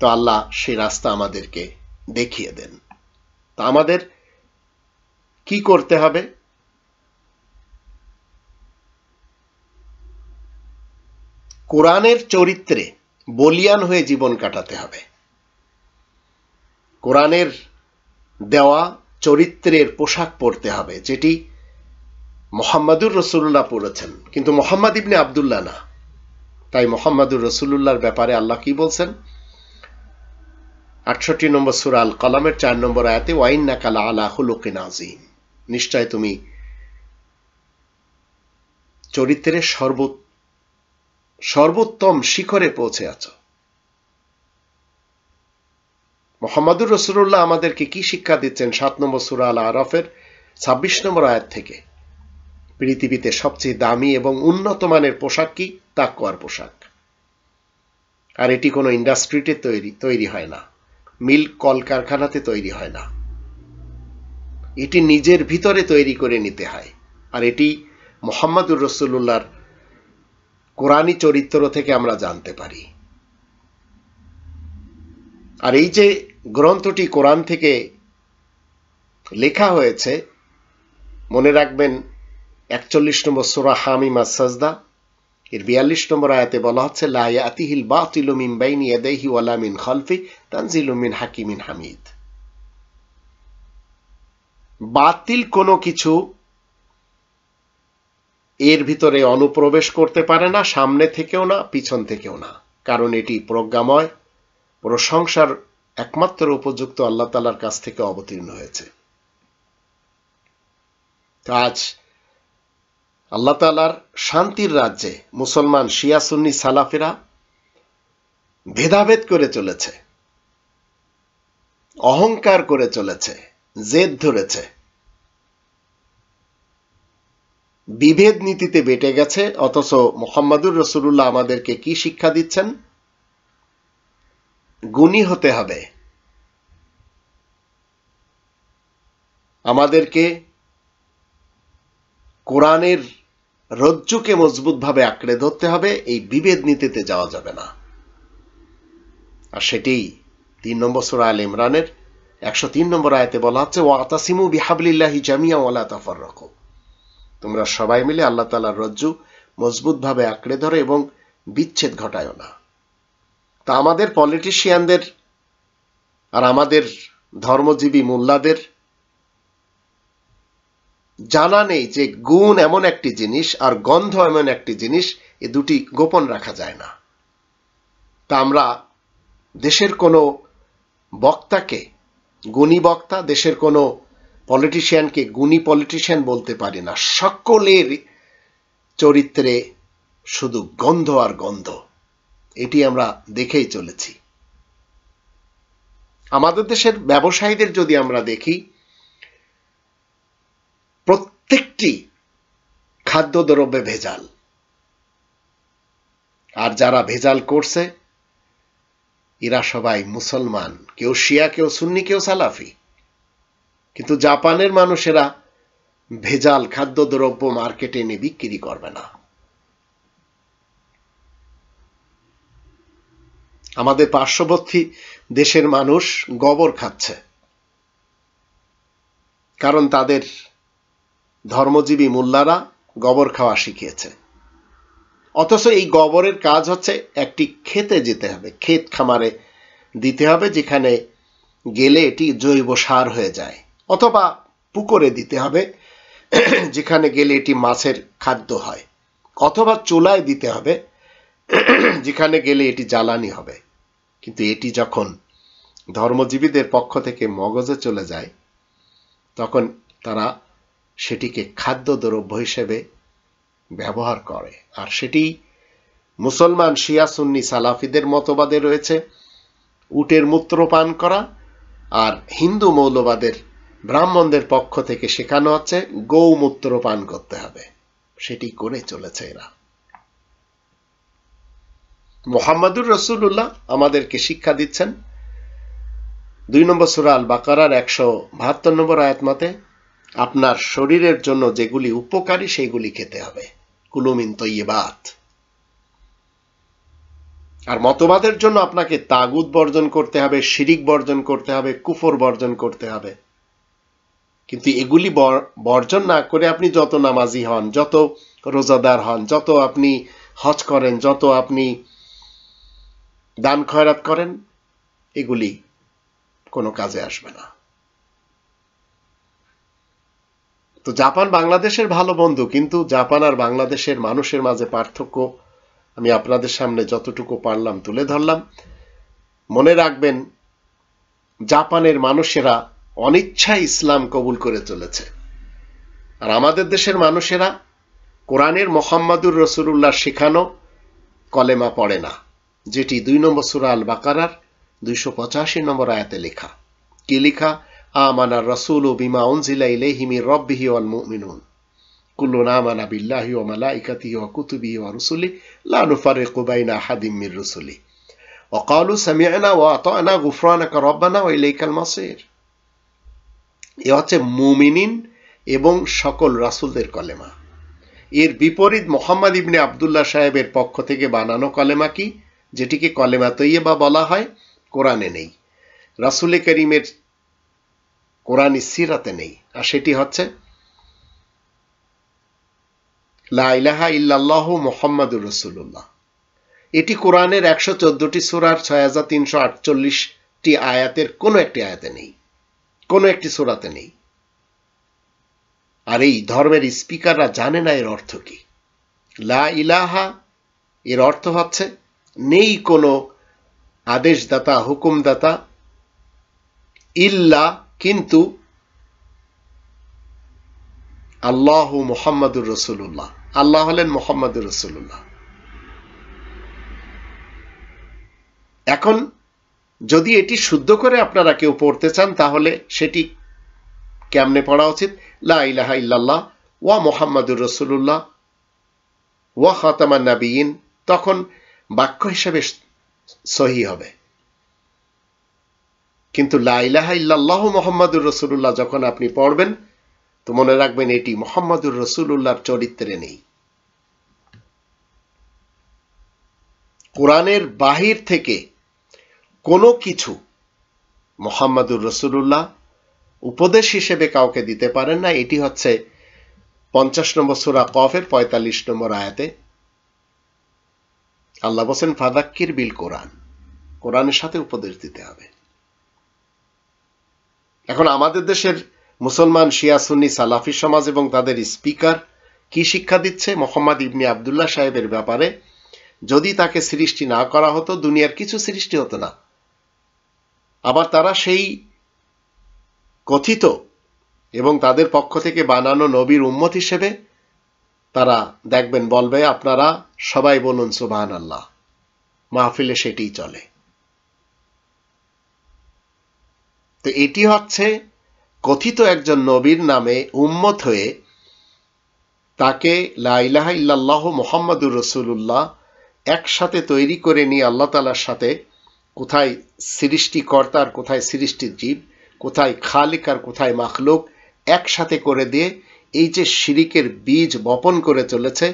তো আল্লাহ সেই রাস্তা আমাদেরকে দেখিয়ে দেন তা আমাদের কি করতে হবে কোরআনের চরিত্রে বলিয়ান হয়ে জীবন কাটাতে হবে কোরআনের দেওয়া চরিত্রের পোশাক পরতে হবে যেটি মোহাম্মদুর রসুল্লাহ পড়েছেন কিন্তু মোহাম্মদ ইবনে আবদুল্লাহ না তাই মোহাম্মদুর রসুল্লাহর ব্যাপারে আল্লাহ কি বলছেন আটষট্টি নম্বর সুরাল কলামের চার নম্বর আয়াতে ওয়াইন না কালা আলা হুলুকিন নাজিম নিশ্চয় তুমি চরিত্রের সর্বোচ্চ সর্বোত্তম শিখরে পৌঁছে আছো মোহাম্মদুর রসুল্লাহ আমাদেরকে কি শিক্ষা দিচ্ছেন সাত নম্বর সুরা আল আরফের ছাব্বিশ নম্বর আয়াত থেকে পৃথিবীতে সবচেয়ে দামি এবং উন্নত মানের পোশাক কি তা কর পোশাক আর এটি কোনো ইন্ডাস্ট্রিতে তৈরি তৈরি হয় না মিল কল কারখানাতে তৈরি হয় না এটি নিজের ভিতরে তৈরি করে নিতে হয় আর এটি মোহাম্মদুর রসুল্লাহর কোরআনি চরিত্র থেকে আমরা জানতে পারি আর এই যে গ্রন্থটি কোরআন থেকে লেখা হয়েছে মনে রাখবেন একচল্লিশ নম্বর সোরা হামিমা সাজদা এর বিয়াল্লিশ নম্বর আয়াতে বলা হচ্ছে লায়াতিহিল বাতিলু মিন বাইনি ইয়াদাইহি ওয়ালা মিন খালফি হাকিমিন হামিদ বাতিল কোনো কিছু এর ভিতরে অনুপ্রবেশ করতে পারে না সামনে থেকেও না পিছন থেকেও না কারণ এটি প্রজ্ঞাময় প্রশংসার একমাত্র উপযুক্ত আল্লাহ তালার কাছ থেকে অবতীর্ণ হয়েছে আজ আল্লাহ তালার শান্তির রাজ্যে মুসলমান শিয়া সুন্নি সালাফিরা ভেদাভেদ করে চলেছে অহংকার করে চলেছে জেদ ধরেছে বিভেদ নীতিতে বেটে গেছে অথচ মোহাম্মদুর রসুল্লাহ আমাদেরকে কি শিক্ষা দিচ্ছেন গুণী হতে হবে আমাদেরকে কোরআনের রজ্জুকে মজবুতভাবে আঁকড়ে ধরতে হবে এই বিভেদ নীতিতে যাওয়া যাবে না আর সেটি তিন নম্বর সুরা আল ইমরানের একশো তিন নম্বর আয়তে বলা হচ্ছে ওয়াতাসিমু বিহাবলিল্লাহি জামিয়া ওয়ালা তাফার রকম তোমরা সবাই মিলে আল্লাহ তালার রজ্জু মজবুতভাবে আঁকড়ে ধরো এবং বিচ্ছেদ ঘটায় না তা আমাদের পলিটিশিয়ানদের আর আমাদের ধর্মজীবী মোল্লাদের জানা নেই যে গুণ এমন একটি জিনিস আর গন্ধ এমন একটি জিনিস এ দুটি গোপন রাখা যায় না তা আমরা দেশের কোনো বক্তাকে গুণী বক্তা দেশের কোনো পলিটিশিয়ানকে গুণী পলিটিশিয়ান বলতে পারি না সকলের চরিত্রে শুধু গন্ধ আর গন্ধ এটি আমরা দেখেই চলেছি আমাদের দেশের ব্যবসায়ীদের যদি আমরা দেখি প্রত্যেকটি খাদ্যদ্রব্যে ভেজাল আর যারা ভেজাল করছে এরা সবাই মুসলমান কেউ শিয়া কেউ সুন্নি কেউ সালাফি কিন্তু জাপানের মানুষেরা ভেজাল খাদ্যদ্রব্য মার্কেটে এনে বিক্রি করবে না আমাদের পার্শ্ববর্তী দেশের মানুষ গোবর খাচ্ছে কারণ তাদের ধর্মজীবী মোল্লারা গোবর খাওয়া শিখিয়েছে অথচ এই গোবরের কাজ হচ্ছে একটি খেতে যেতে হবে ক্ষেত খামারে দিতে হবে যেখানে গেলে এটি জৈব সার হয়ে যায় অথবা পুকুরে দিতে হবে যেখানে গেলে এটি মাছের খাদ্য হয় অথবা চুলায় দিতে হবে যেখানে গেলে এটি জ্বালানি হবে কিন্তু এটি যখন ধর্মজীবীদের পক্ষ থেকে মগজে চলে যায় তখন তারা সেটিকে খাদ্যদ্রব্য হিসেবে ব্যবহার করে আর সেটি মুসলমান শিয়া সুন্নি সালাফিদের মতবাদে রয়েছে উটের মূত্র পান করা আর হিন্দু মৌলবাদের ব্রাহ্মণদের পক্ষ থেকে শেখানো আছে গৌমূত্র পান করতে হবে সেটি করে চলেছে এরা মোহাম্মদুর রসুল্লাহ আমাদেরকে শিক্ষা দিচ্ছেন দুই নম্বর সুরাল বাকারার একশো বাহাত্তর নম্বর আয়াতমাতে আপনার শরীরের জন্য যেগুলি উপকারী সেগুলি খেতে হবে কুলুমিন তৈবাত আর মতবাদের জন্য আপনাকে তাগুদ বর্জন করতে হবে শিরিক বর্জন করতে হবে কুফর বর্জন করতে হবে কিন্তু এগুলি বর্জন না করে আপনি যত নামাজি হন যত রোজাদার হন যত আপনি হজ করেন যত আপনি দান খয়রাত করেন এগুলি কোনো কাজে আসবে না তো জাপান বাংলাদেশের ভালো বন্ধু কিন্তু জাপান আর বাংলাদেশের মানুষের মাঝে পার্থক্য আমি আপনাদের সামনে যতটুকু পারলাম তুলে ধরলাম মনে রাখবেন জাপানের মানুষেরা অনিচ্ছা ইসলাম কবুল করে চলেছে আর আমাদের দেশের মানুষেরা কোরআনের মোহাম্মদুর রসুল্লাহ শেখানো কলেমা পড়ে না যেটি দুই নম্বর সুরা আল বাকারার দুইশো পঁচাশি নম্বর আয়াতে লেখা কি লেখা আ আমানা রসুল ও বিমা উনজিলা ইলেহিমি রব্বিহি অল মুমিনুন কুল্লু না আমানা বিল্লাহি ও মালাইকাতি ও কুতুবি ও রসুলি লা নুফারে কুবাইনা হাদিম মির রসুলি وقالوا سمعنا وأطعنا রব্বানা ربنا وإليك المصير এ হচ্ছে মুমিনিন এবং সকল রাসুলদের কলেমা এর বিপরীত মোহাম্মদ ইবনে আবদুল্লাহ সাহেবের পক্ষ থেকে বানানো কলেমা কি যেটিকে কলেমা বা বলা হয় কোরআনে নেই রাসুলে করিমের কোরআন সিরাতে নেই আর সেটি হচ্ছে লাইলাহা ইল্লাল্লাহু মোহাম্মদুর রসুল্লাহ এটি কোরআনের একশো চোদ্দটি সুরার ছয় হাজার তিনশো আটচল্লিশটি আয়াতের কোনো একটি আয়াতে নেই কোনো একটি সোরাতে নেই আর এই ধর্মের স্পিকাররা জানে না এর অর্থ কি লা ইলাহা এর অর্থ হচ্ছে নেই কোনো আদেশদাতা হুকুমদাতা ইল্লা কিন্তু আল্লাহ মোহাম্মদুর রসুল্লাহ আল্লাহ হলেন মোহাম্মদুর রসুল্লাহ এখন যদি এটি শুদ্ধ করে আপনারা কেউ পড়তে চান তাহলে সেটি কেমনে পড়া উচিত লা ইলাহা ইল্লাল্লাহ ওয়া মোহাম্মদুর রসুল্লাহ ওয়া খাতামান নাবিয়িন তখন বাক্য হিসেবে সহি হবে কিন্তু লা ইলাহা ইল্লাল্লাহ মোহাম্মদুর রসুল্লাহ যখন আপনি পড়বেন তো মনে রাখবেন এটি মোহাম্মদুর রসুল্লাহর চরিত্রে নেই কোরআনের বাহির থেকে কোনো কিছু মোহাম্মদুর রসুল্লাহ উপদেশ হিসেবে কাউকে দিতে পারেন না এটি হচ্ছে পঞ্চাশ নম্বর সুরা কফের পঁয়তাল্লিশ নম্বর আয়াতে আল্লাহ বসেন ফাদাক্কির বিল কোরআন কোরআনের সাথে উপদেশ দিতে হবে এখন আমাদের দেশের মুসলমান শিয়া সুন্নি সালাফি সমাজ এবং তাদের স্পিকার কি শিক্ষা দিচ্ছে মোহাম্মদ ইবনি আবদুল্লাহ সাহেবের ব্যাপারে যদি তাকে সৃষ্টি না করা হতো দুনিয়ার কিছু সৃষ্টি হতো না আবার তারা সেই কথিত এবং তাদের পক্ষ থেকে বানানো নবীর উম্মত হিসেবে তারা দেখবেন বলবে আপনারা সবাই বলুন সুবাহান আল্লাহ মাহফিলে সেটি চলে তো এটি হচ্ছে কথিত একজন নবীর নামে উম্মত হয়ে তাকে লাইলাহ ইল্লাহ মোহাম্মদুর রসুল্লাহ একসাথে তৈরি করে নিয়ে আল্লাহ তালার সাথে কোথায় সৃষ্টিকর্তা আর কোথায় সৃষ্টির জীব কোথায় খালিক আর কোথায় মাখলুক একসাথে করে দিয়ে এই যে শিরিকের বীজ বপন করে চলেছে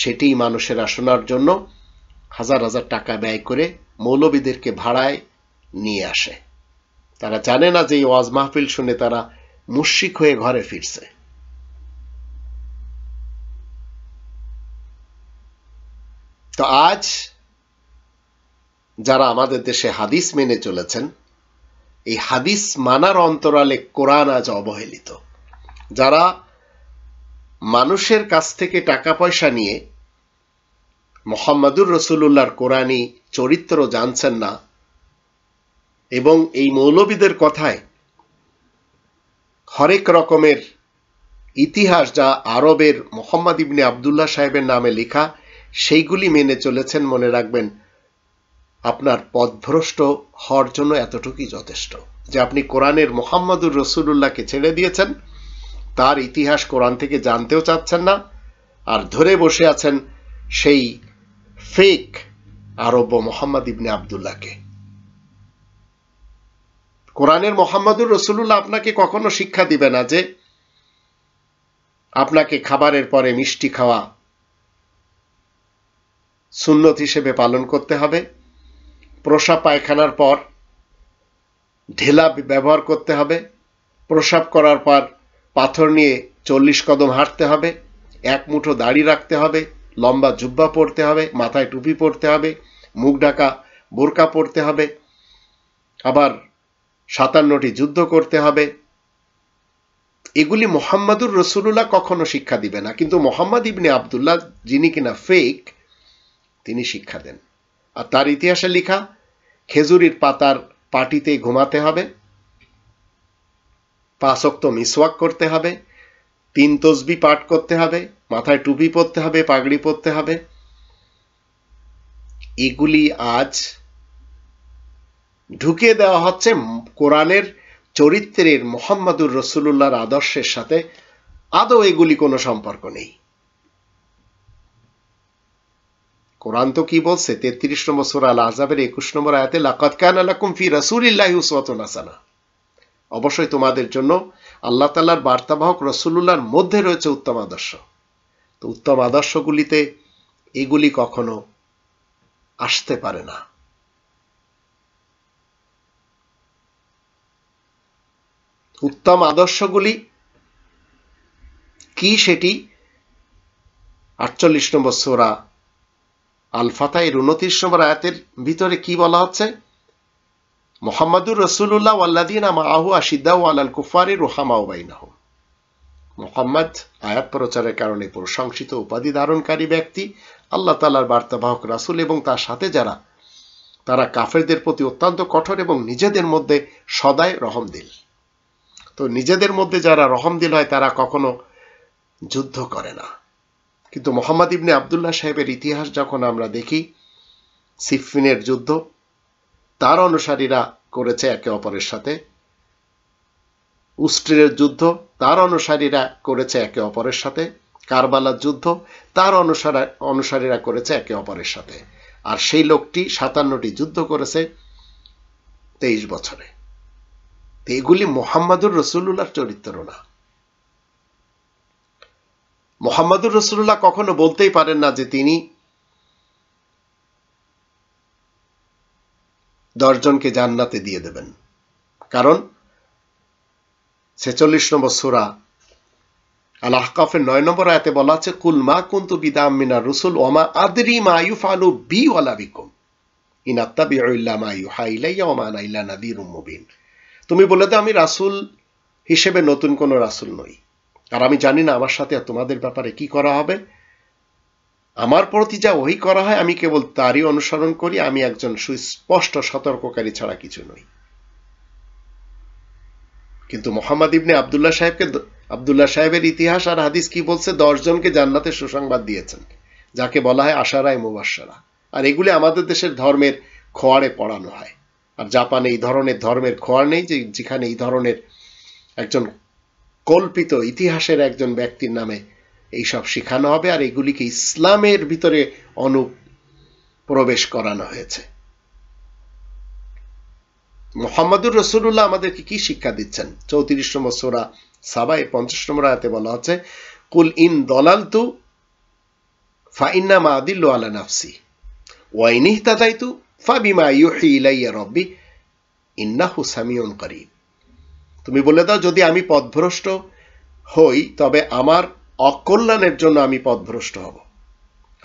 সেটি মানুষের শোনার জন্য হাজার হাজার টাকা ব্যয় করে মৌলবীদেরকে ভাড়ায় নিয়ে আসে তারা জানে না যে এই ওয়াজ মাহফিল শুনে তারা মুশিক হয়ে ঘরে ফিরছে তো আজ যারা আমাদের দেশে হাদিস মেনে চলেছেন এই হাদিস মানার অন্তরালে কোরআন আজ অবহেলিত যারা মানুষের কাছ থেকে টাকা পয়সা নিয়ে মোহাম্মদুর রসুল্লাহর কোরআনই চরিত্র জানছেন না এবং এই মৌলবীদের কথায় হরেক রকমের ইতিহাস যা আরবের মোহাম্মদ ইবনে আবদুল্লাহ সাহেবের নামে লেখা সেইগুলি মেনে চলেছেন মনে রাখবেন আপনার পদভ্রষ্ট হওয়ার জন্য এতটুকুই যথেষ্ট যে আপনি কোরআনের মোহাম্মদুর রসুল্লাহকে ছেড়ে দিয়েছেন তার ইতিহাস কোরআন থেকে জানতেও চাচ্ছেন না আর ধরে বসে আছেন সেই ফেক আরব্য মোহাম্মদ ইবনে আবদুল্লাহকে কোরআনের মোহাম্মদুর রসুল্লাহ আপনাকে কখনো শিক্ষা দিবে না যে আপনাকে খাবারের পরে মিষ্টি খাওয়া সুন্নত হিসেবে পালন করতে হবে প্রসাব পায়খানার পর ঢেলা ব্যবহার করতে হবে প্রসাব করার পর পাথর নিয়ে চল্লিশ কদম হাঁটতে হবে এক মুঠো দাড়ি রাখতে হবে লম্বা জুব্বা পরতে হবে মাথায় টুপি পরতে হবে মুখ ঢাকা বোরকা পরতে হবে আবার সাতান্নটি যুদ্ধ করতে হবে এগুলি মোহাম্মদুর রসুল্লাহ কখনো শিক্ষা দিবে না কিন্তু মোহাম্মদ ইবনে আবদুল্লাহ যিনি কিনা ফেক তিনি শিক্ষা দেন আর তার ইতিহাসে লেখা খেজুরির পাতার পাটিতে ঘুমাতে হবে পাশক্ত মিসওয়াক করতে হবে তিন তসবি পাঠ করতে হবে মাথায় টুপি পরতে হবে পাগড়ি পরতে হবে এগুলি আজ ঢুকিয়ে দেওয়া হচ্ছে কোরআনের চরিত্রের মোহাম্মদুর রসুল্লাহর আদর্শের সাথে আদৌ এগুলি কোনো সম্পর্ক নেই কোরআন তো কি বলছে তেত্রিশ নম্বর সুরা আল আজাবের একুশ নম্বর আয়াতে লাকাত কান আলাকুম কুমফি রসুল্লাহ সানা অবশ্যই তোমাদের জন্য আল্লাহ তাল্লার বার্তাবাহক রসুল্লাহর মধ্যে রয়েছে উত্তম আদর্শ তো উত্তম আদর্শগুলিতে এগুলি কখনো আসতে পারে না উত্তম আদর্শগুলি কি সেটি আটচল্লিশ নম্বর সোরা আল এর উনত্রিশ নম্বর আয়াতের ভিতরে কি বলা হচ্ছে মোহাম্মদুর রসুল্লাহ আল্লাদিন আহু ও আলাল কুফারি রোহামাউ বাইনাহু মোহাম্মদ আয়াত প্রচারের কারণে প্রশংসিত উপাধি ধারণকারী ব্যক্তি আল্লাহ তালার বার্তাবাহক রাসুল এবং তার সাথে যারা তারা কাফেরদের প্রতি অত্যন্ত কঠোর এবং নিজেদের মধ্যে সদাই রহমদিল তো নিজেদের মধ্যে যারা রহমদিল হয় তারা কখনো যুদ্ধ করে না কিন্তু মোহাম্মদ ইবনে আবদুল্লাহ সাহেবের ইতিহাস যখন আমরা দেখি সিফিনের যুদ্ধ তার অনুসারীরা করেছে একে অপরের সাথে উস্ট্রের যুদ্ধ তার অনুসারীরা করেছে একে অপরের সাথে কারবালার যুদ্ধ তার অনুসার অনুসারীরা করেছে একে অপরের সাথে আর সেই লোকটি সাতান্নটি যুদ্ধ করেছে তেইশ বছরে এগুলি মোহাম্মদুর রসুল্লাহর চরিত্র না মোহাম্মদুর রসুল্লাহ কখনো বলতেই পারেন না যে তিনি দশজনকে জান্নাতে দিয়ে দেবেন কারণ ছেচল্লিশ নম্বর সুরা আল আহকাফের নয় নম্বর আয়তে বলা আছে কুল মা কুন্তু বিদাম মিনা রসুল ওমা আদরি মায়ু ইউফালু বি ওয়ালা বিকুম ইন আত্তাবি ইল্লা মা ইউহা ওমা না নাদির মুবিন তুমি বলে দাও আমি রাসুল হিসেবে নতুন কোন রাসুল নই আর আমি জানি না আমার সাথে তোমাদের ব্যাপারে কি করা হবে আমার প্রতি যা ওই করা হয় আমি কেবল তারই অনুসরণ করি আমি একজন সুস্পষ্ট সতর্ককারী ছাড়া কিছু নই কিন্তু মোহাম্মদ ইবনে আবদুল্লাহ সাহেবকে আবদুল্লাহ সাহেবের ইতিহাস আর হাদিস কি বলছে দশজনকে জান্নাতে সুসংবাদ দিয়েছেন যাকে বলা হয় আশারায় মুবাসারা আর এগুলি আমাদের দেশের ধর্মের খোয়ারে পড়ানো হয় আর জাপানে এই ধরনের ধর্মের খোয়ার নেই যে যেখানে এই ধরনের একজন কল্পিত ইতিহাসের একজন ব্যক্তির নামে এইসব শেখানো হবে আর এগুলিকে ইসলামের ভিতরে অনুপ্রবেশ করানো হয়েছে মোহাম্মদুর রসুল্লাহ আমাদেরকে কি শিক্ষা দিচ্ছেন চৌত্রিশ নম্বর সোরা সাবাই পঞ্চাশ নম্বর আয়াতে বলা হচ্ছে কুল ইন দলালতু ফাইন্না মা আদিল্লু আলা নাফসি ওয়াইনিহ তাতাইতু ফাবিমা ইউহি ইলাইয়া রব্বি ইন্নাহু সামিউন করিব তুমি বলে দাও যদি আমি পথভ্রষ্ট হই তবে আমার অকল্যাণের জন্য আমি পথভ্রষ্ট হব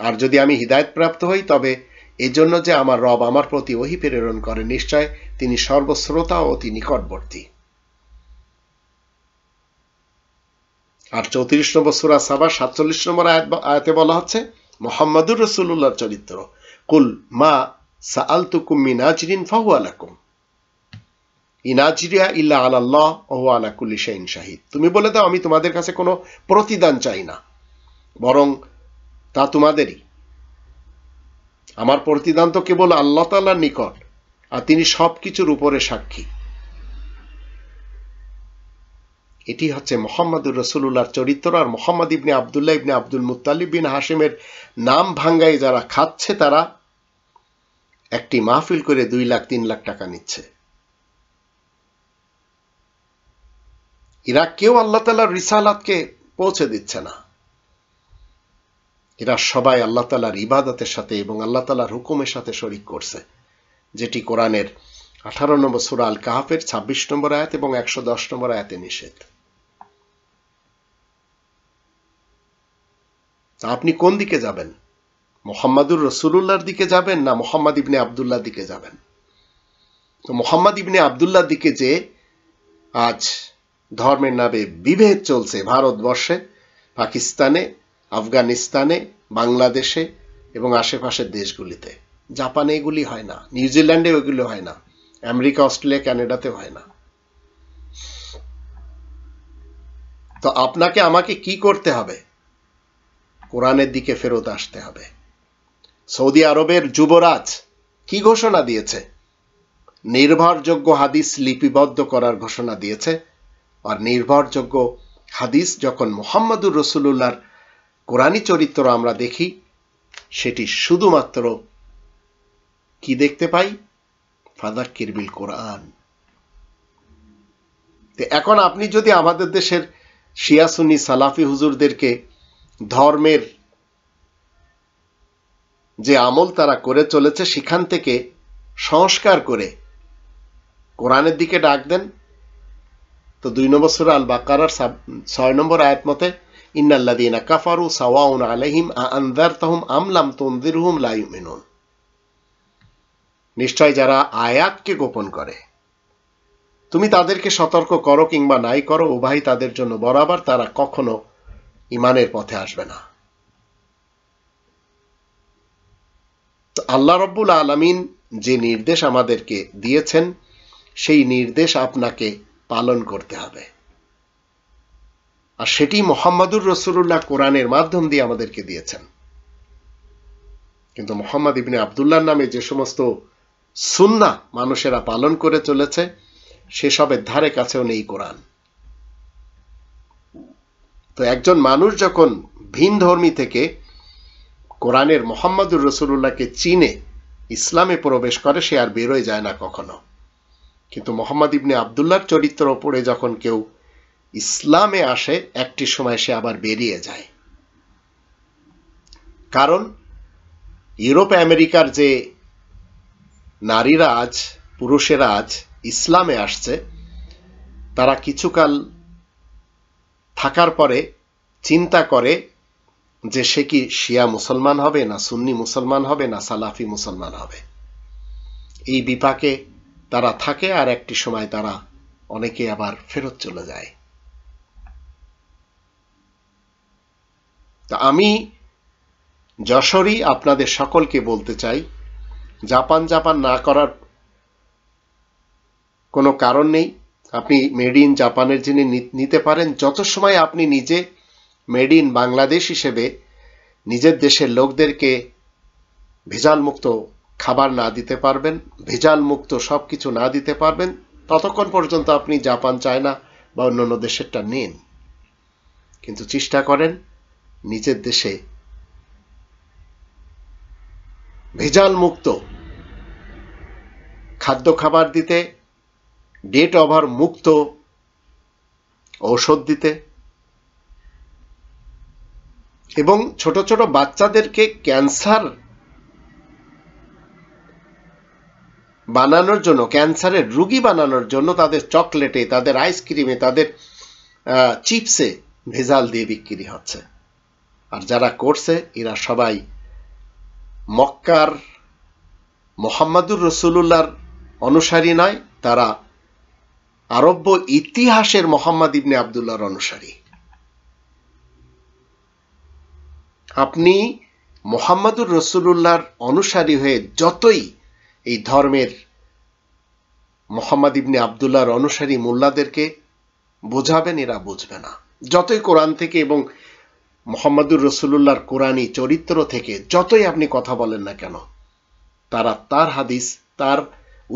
আর যদি আমি হৃদায়তপ্রাপ্ত হই তবে এজন্য যে আমার রব আমার প্রতি ওহি প্রেরণ করে নিশ্চয় তিনি সর্বশ্রোতা ও অতি নিকটবর্তী আর চৌত্রিশ নম্বর সুরা সাবা সাতচল্লিশ নম্বর আয়াতে বলা হচ্ছে মোহাম্মদুর রসুল্লাহর চরিত্র কুল মা সা আল তুকুম মিনাজরিন ফাহু আলাকুম ইনাজরিয়া ইল্লা আলাল্লাহ ও আলা কুল্লি শাহিদ তুমি বলে দাও আমি তোমাদের কাছে কোনো প্রতিদান চাই না বরং তা তোমাদেরই আমার প্রতিদান তো কেবল আল্লাহ তালার নিকট আর তিনি সব কিছুর উপরে সাক্ষী এটি হচ্ছে মোহাম্মদুর রসুল্লাহর চরিত্র আর মোহাম্মদ ইবনে আবদুল্লাহ ইবনে আব্দুল মুতালিব বিন হাসিমের নাম ভাঙ্গায় যারা খাচ্ছে তারা একটি মাহফিল করে দুই লাখ তিন লাখ টাকা নিচ্ছে এরা কেউ আল্লাহ তালার রিসালাতকে পৌঁছে দিচ্ছে না এরা সবাই আল্লাহ তালার ইবাদতের সাথে এবং আল্লাহ তালার হুকুমের সাথে শরিক করছে যেটি কোরআনের আঠারো নম্বর সুরা আল কাহাফের ছাব্বিশ নম্বর আয়াত এবং একশো দশ নম্বর আয়াতে নিষেধ তা আপনি কোন দিকে যাবেন মোহাম্মদুর রসুল্লাহর দিকে যাবেন না মোহাম্মদ ইবনে আবদুল্লার দিকে যাবেন তো মোহাম্মদ ইবনে আবদুল্লার দিকে যে আজ ধর্মের নামে বিভেদ চলছে ভারতবর্ষে পাকিস্তানে আফগানিস্তানে বাংলাদেশে এবং আশেপাশের দেশগুলিতে জাপানে এগুলি হয় না নিউজিল্যান্ডে ওগুলো হয় না আমেরিকা অস্ট্রেলিয়া ক্যানাডাতে হয় না তো আপনাকে আমাকে কি করতে হবে কোরআনের দিকে ফেরত আসতে হবে সৌদি আরবের যুবরাজ কি ঘোষণা দিয়েছে নির্ভরযোগ্য হাদিস লিপিবদ্ধ করার ঘোষণা দিয়েছে আর নির্ভরযোগ্য হাদিস যখন মোহাম্মদুর রসুল্লাহর কোরআনী চরিত্র আমরা দেখি সেটি শুধুমাত্র কি দেখতে পাই ফাদার কিরবিল কোরআন এখন আপনি যদি আমাদের দেশের শিয়াসুনি সালাফি হুজুরদেরকে ধর্মের যে আমল তারা করে চলেছে সেখান থেকে সংস্কার করে কোরআনের দিকে ডাক দেন তো দুই নম্বর সুরা আল বাকারার ছয় নম্বর আয়াত মতে ইন্নাল্লাদিনা কাফারু সাওয়াউন আমলাম নিশ্চয় যারা আয়াতকে গোপন করে তুমি তাদেরকে সতর্ক করো কিংবা নাই করো উভয় তাদের জন্য বরাবর তারা কখনো ইমানের পথে আসবে না আল্লাহ রব্বুল আলমিন যে নির্দেশ আমাদেরকে দিয়েছেন সেই নির্দেশ আপনাকে পালন করতে হবে আর সেটি মোহাম্মদুর রসুল্লাহ কোরআনের মাধ্যম দিয়ে আমাদেরকে দিয়েছেন কিন্তু মোহাম্মদ ইবনে আবদুল্লাহ নামে যে সমস্ত সুন্না মানুষেরা পালন করে চলেছে সেসবের ধারে কাছেও নেই কোরআন তো একজন মানুষ যখন ভিন ধর্মী থেকে কোরআনের মোহাম্মদুর রসুল্লাহকে চিনে ইসলামে প্রবেশ করে সে আর বেরোয় যায় না কখনো কিন্তু মোহাম্মদ ইবনে আবদুল্লার চরিত্র ওপরে যখন কেউ ইসলামে আসে একটি সময় সে আবার বেরিয়ে যায় কারণ ইউরোপ আমেরিকার যে নারীরা আজ পুরুষেরা আজ ইসলামে আসছে তারা কিছুকাল থাকার পরে চিন্তা করে যে সে কি শিয়া মুসলমান হবে না সুন্নি মুসলমান হবে না সালাফি মুসলমান হবে এই বিপাকে তারা থাকে আর একটি সময় তারা অনেকে আবার ফেরত চলে যায় তা আমি যশোরই আপনাদের সকলকে বলতে চাই জাপান জাপান না করার কোনো কারণ নেই আপনি মেড ইন জাপানের যিনি নিতে পারেন যত সময় আপনি নিজে মেড ইন বাংলাদেশ হিসেবে নিজের দেশের লোকদেরকে ভেজালমুক্ত খাবার না দিতে পারবেন ভেজাল মুক্ত সব কিছু না দিতে পারবেন ততক্ষণ পর্যন্ত আপনি জাপান চায়না বা অন্যান্য দেশেরটা নিন কিন্তু চেষ্টা করেন নিজের দেশে ভেজাল মুক্ত খাদ্য খাবার দিতে ডেট ওভার মুক্ত ঔষধ দিতে এবং ছোট ছোট বাচ্চাদেরকে ক্যান্সার বানানোর জন্য ক্যান্সারের রুগী বানানোর জন্য তাদের চকলেটে তাদের আইসক্রিমে তাদের চিপসে ভেজাল দিয়ে বিক্রি হচ্ছে আর যারা করছে এরা সবাই মক্কার মোহাম্মদুর রসুল্লাহর অনুসারী নয় তারা আরব্য ইতিহাসের মোহাম্মদ ইবনে আবদুল্লাহর অনুসারী আপনি মোহাম্মদুর রসুল্লাহর অনুসারী হয়ে যতই এই ধর্মের মোহাম্মদ ইবনে আবদুল্লাহর অনুসারী মোল্লাদেরকে বোঝাবেন এরা বুঝবে না যতই কোরআন থেকে এবং মোহাম্মদুর রসুল্লাহর কোরআনই চরিত্র থেকে যতই আপনি কথা বলেন না কেন তারা তার হাদিস তার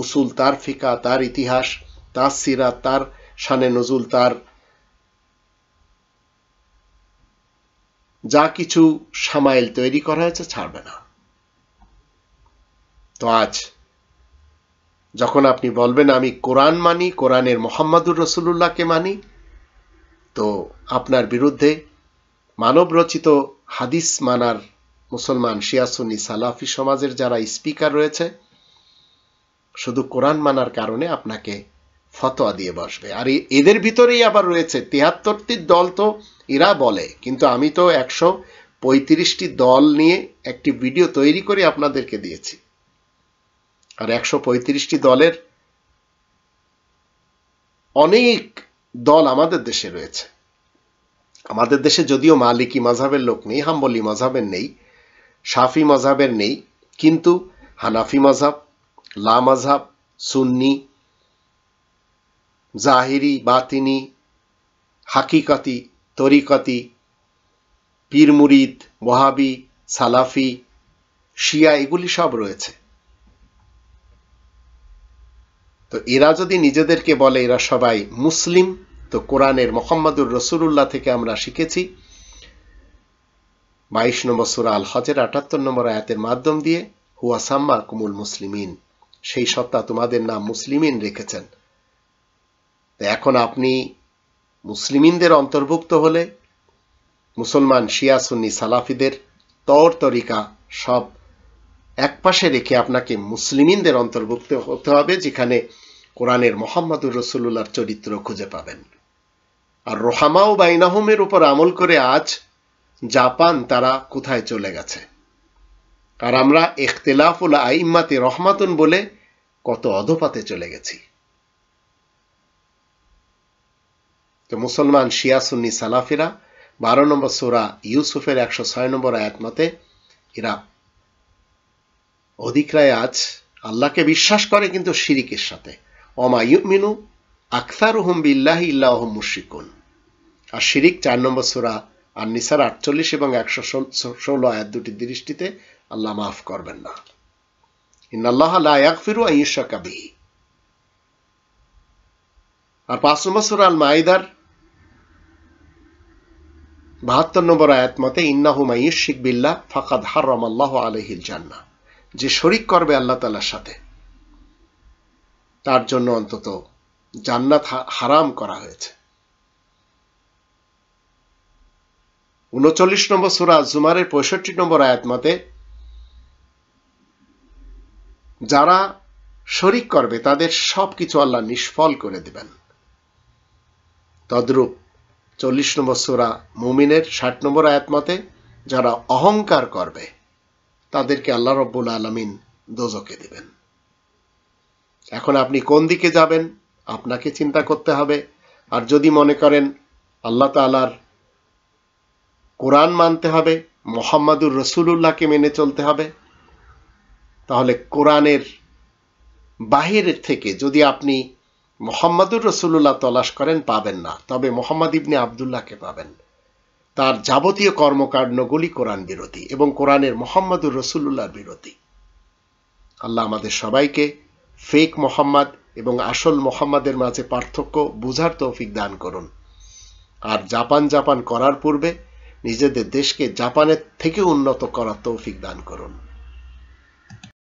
উসুল তার ফিকা তার ইতিহাস তার সিরা তার শানে নজুল তার যা কিছু সামাইল তৈরি করা হয়েছে ছাড়বে না তো আজ যখন আপনি বলবেন আমি কোরআন মানি কোরআনের মোহাম্মদুর রসুল্লাহকে মানি তো আপনার বিরুদ্ধে মানব রচিত হাদিস মানার মুসলমান শিয়াসুনি সালাফি সমাজের যারা স্পিকার রয়েছে শুধু কোরআন মানার কারণে আপনাকে ফতোয়া দিয়ে বসবে আর এদের ভিতরেই আবার রয়েছে তিয়াত্তরটি দল তো এরা বলে কিন্তু আমি তো একশো পঁয়ত্রিশটি দল নিয়ে একটি ভিডিও তৈরি করে আপনাদেরকে দিয়েছি আর একশো পঁয়ত্রিশটি দলের অনেক দল আমাদের দেশে রয়েছে আমাদের দেশে যদিও মালিকি মাঝাবের লোক নেই হাম্বলি মাঝাবের নেই সাফি মাঝাবের নেই কিন্তু হানাফি মাঝাব লা মাঝাব সুন্নি জাহিরি বাতিনি হাকিকাতি তরিকাতি পীরমুরিদ মুরিদ ওয়াহাবি সালাফি শিয়া এগুলি সব রয়েছে তো এরা যদি নিজেদেরকে বলে এরা সবাই মুসলিম তো কোরআনের মোহাম্মদুর রসুল্লাহ থেকে আমরা শিখেছি বাইশ নম্বর সুরা আল হজের আটাত্তর নম্বর আয়াতের মাধ্যম দিয়ে হুয়া সাম্মা কুমুল মুসলিমিন সেই সত্তা তোমাদের নাম মুসলিমিন রেখেছেন এখন আপনি মুসলিমিনদের অন্তর্ভুক্ত হলে মুসলমান শিয়া সুন্নি সালাফিদের তর তরিকা সব একপাশে রেখে আপনাকে মুসলিমিনদের অন্তর্ভুক্ত হতে হবে যেখানে কোরআনের মোহাম্মদুর রসুল্লাহর চরিত্র খুঁজে পাবেন আর রোহামা ও বাইনাহমের উপর আমল করে আজ জাপান তারা কোথায় চলে গেছে আর আমরা ইখতলাফুল আইম্মাতে রহমাতুন বলে কত অধপাতে চলে গেছি তো মুসলমান শিয়া সুন্নি সালাফিরা বারো নম্বর সোরা ইউসুফের একশো ছয় নম্বর আয়াত মতে এরা অধিকরায় আজ আল্লাহকে বিশ্বাস করে কিন্তু শিরিকের সাথে অমা আকসার হুম বিল্লাহ ইল্লাহ মুশিকুন আর শিরিক চার নম্বর সুরা আর নিসার আটচল্লিশ এবং একশো ষোলো আয়াত দুটি দৃষ্টিতে আল্লাহ মাফ করবেন না ইন্নাল্লাহ লায়াক ফিরু আইসা কাবি আর পাঁচ নম্বর সুরা আল মাইদার বাহাত্তর নম্বর আয়াত মতে ইন্নাহু মাইশিক বিল্লাহ ফাকাদ হারাম আল্লাহ আলহিল জান্না যে শরিক করবে আল্লাহ তালার সাথে তার জন্য অন্তত জান্নাত হারাম করা হয়েছে উনচল্লিশ নম্বর সুরা জুমারের পঁয়ষট্টি নম্বর আয়াত মতে যারা শরিক করবে তাদের সব কিছু আল্লাহ নিষ্ফল করে দেবেন তদ্রূপ চল্লিশ নম্বর সুরা মুমিনের ষাট নম্বর আয়াত মতে যারা অহংকার করবে তাদেরকে আল্লাহ রব্বুল আলমিন দোজকে দেবেন এখন আপনি কোন দিকে যাবেন আপনাকে চিন্তা করতে হবে আর যদি মনে করেন আল্লাহ তালার কোরআন মানতে হবে মোহাম্মদুর রসুল্লাহকে মেনে চলতে হবে তাহলে কোরআনের বাহিরের থেকে যদি আপনি মোহাম্মদুর রসুল্লাহ তলাশ করেন পাবেন না তবে মোহাম্মদ ইবনে আবদুল্লাহকে পাবেন তার যাবতীয় কর্মকাণ্ডগুলি কোরআন বিরোধী এবং কোরআনের মোহাম্মদুর রসুল্লাহর বিরোধী আল্লাহ আমাদের সবাইকে ফেক মোহাম্মদ এবং আসল মোহাম্মদের মাঝে পার্থক্য বোঝার তৌফিক দান করুন আর জাপান জাপান করার পূর্বে নিজেদের দেশকে জাপানের থেকে উন্নত করার তৌফিক দান করুন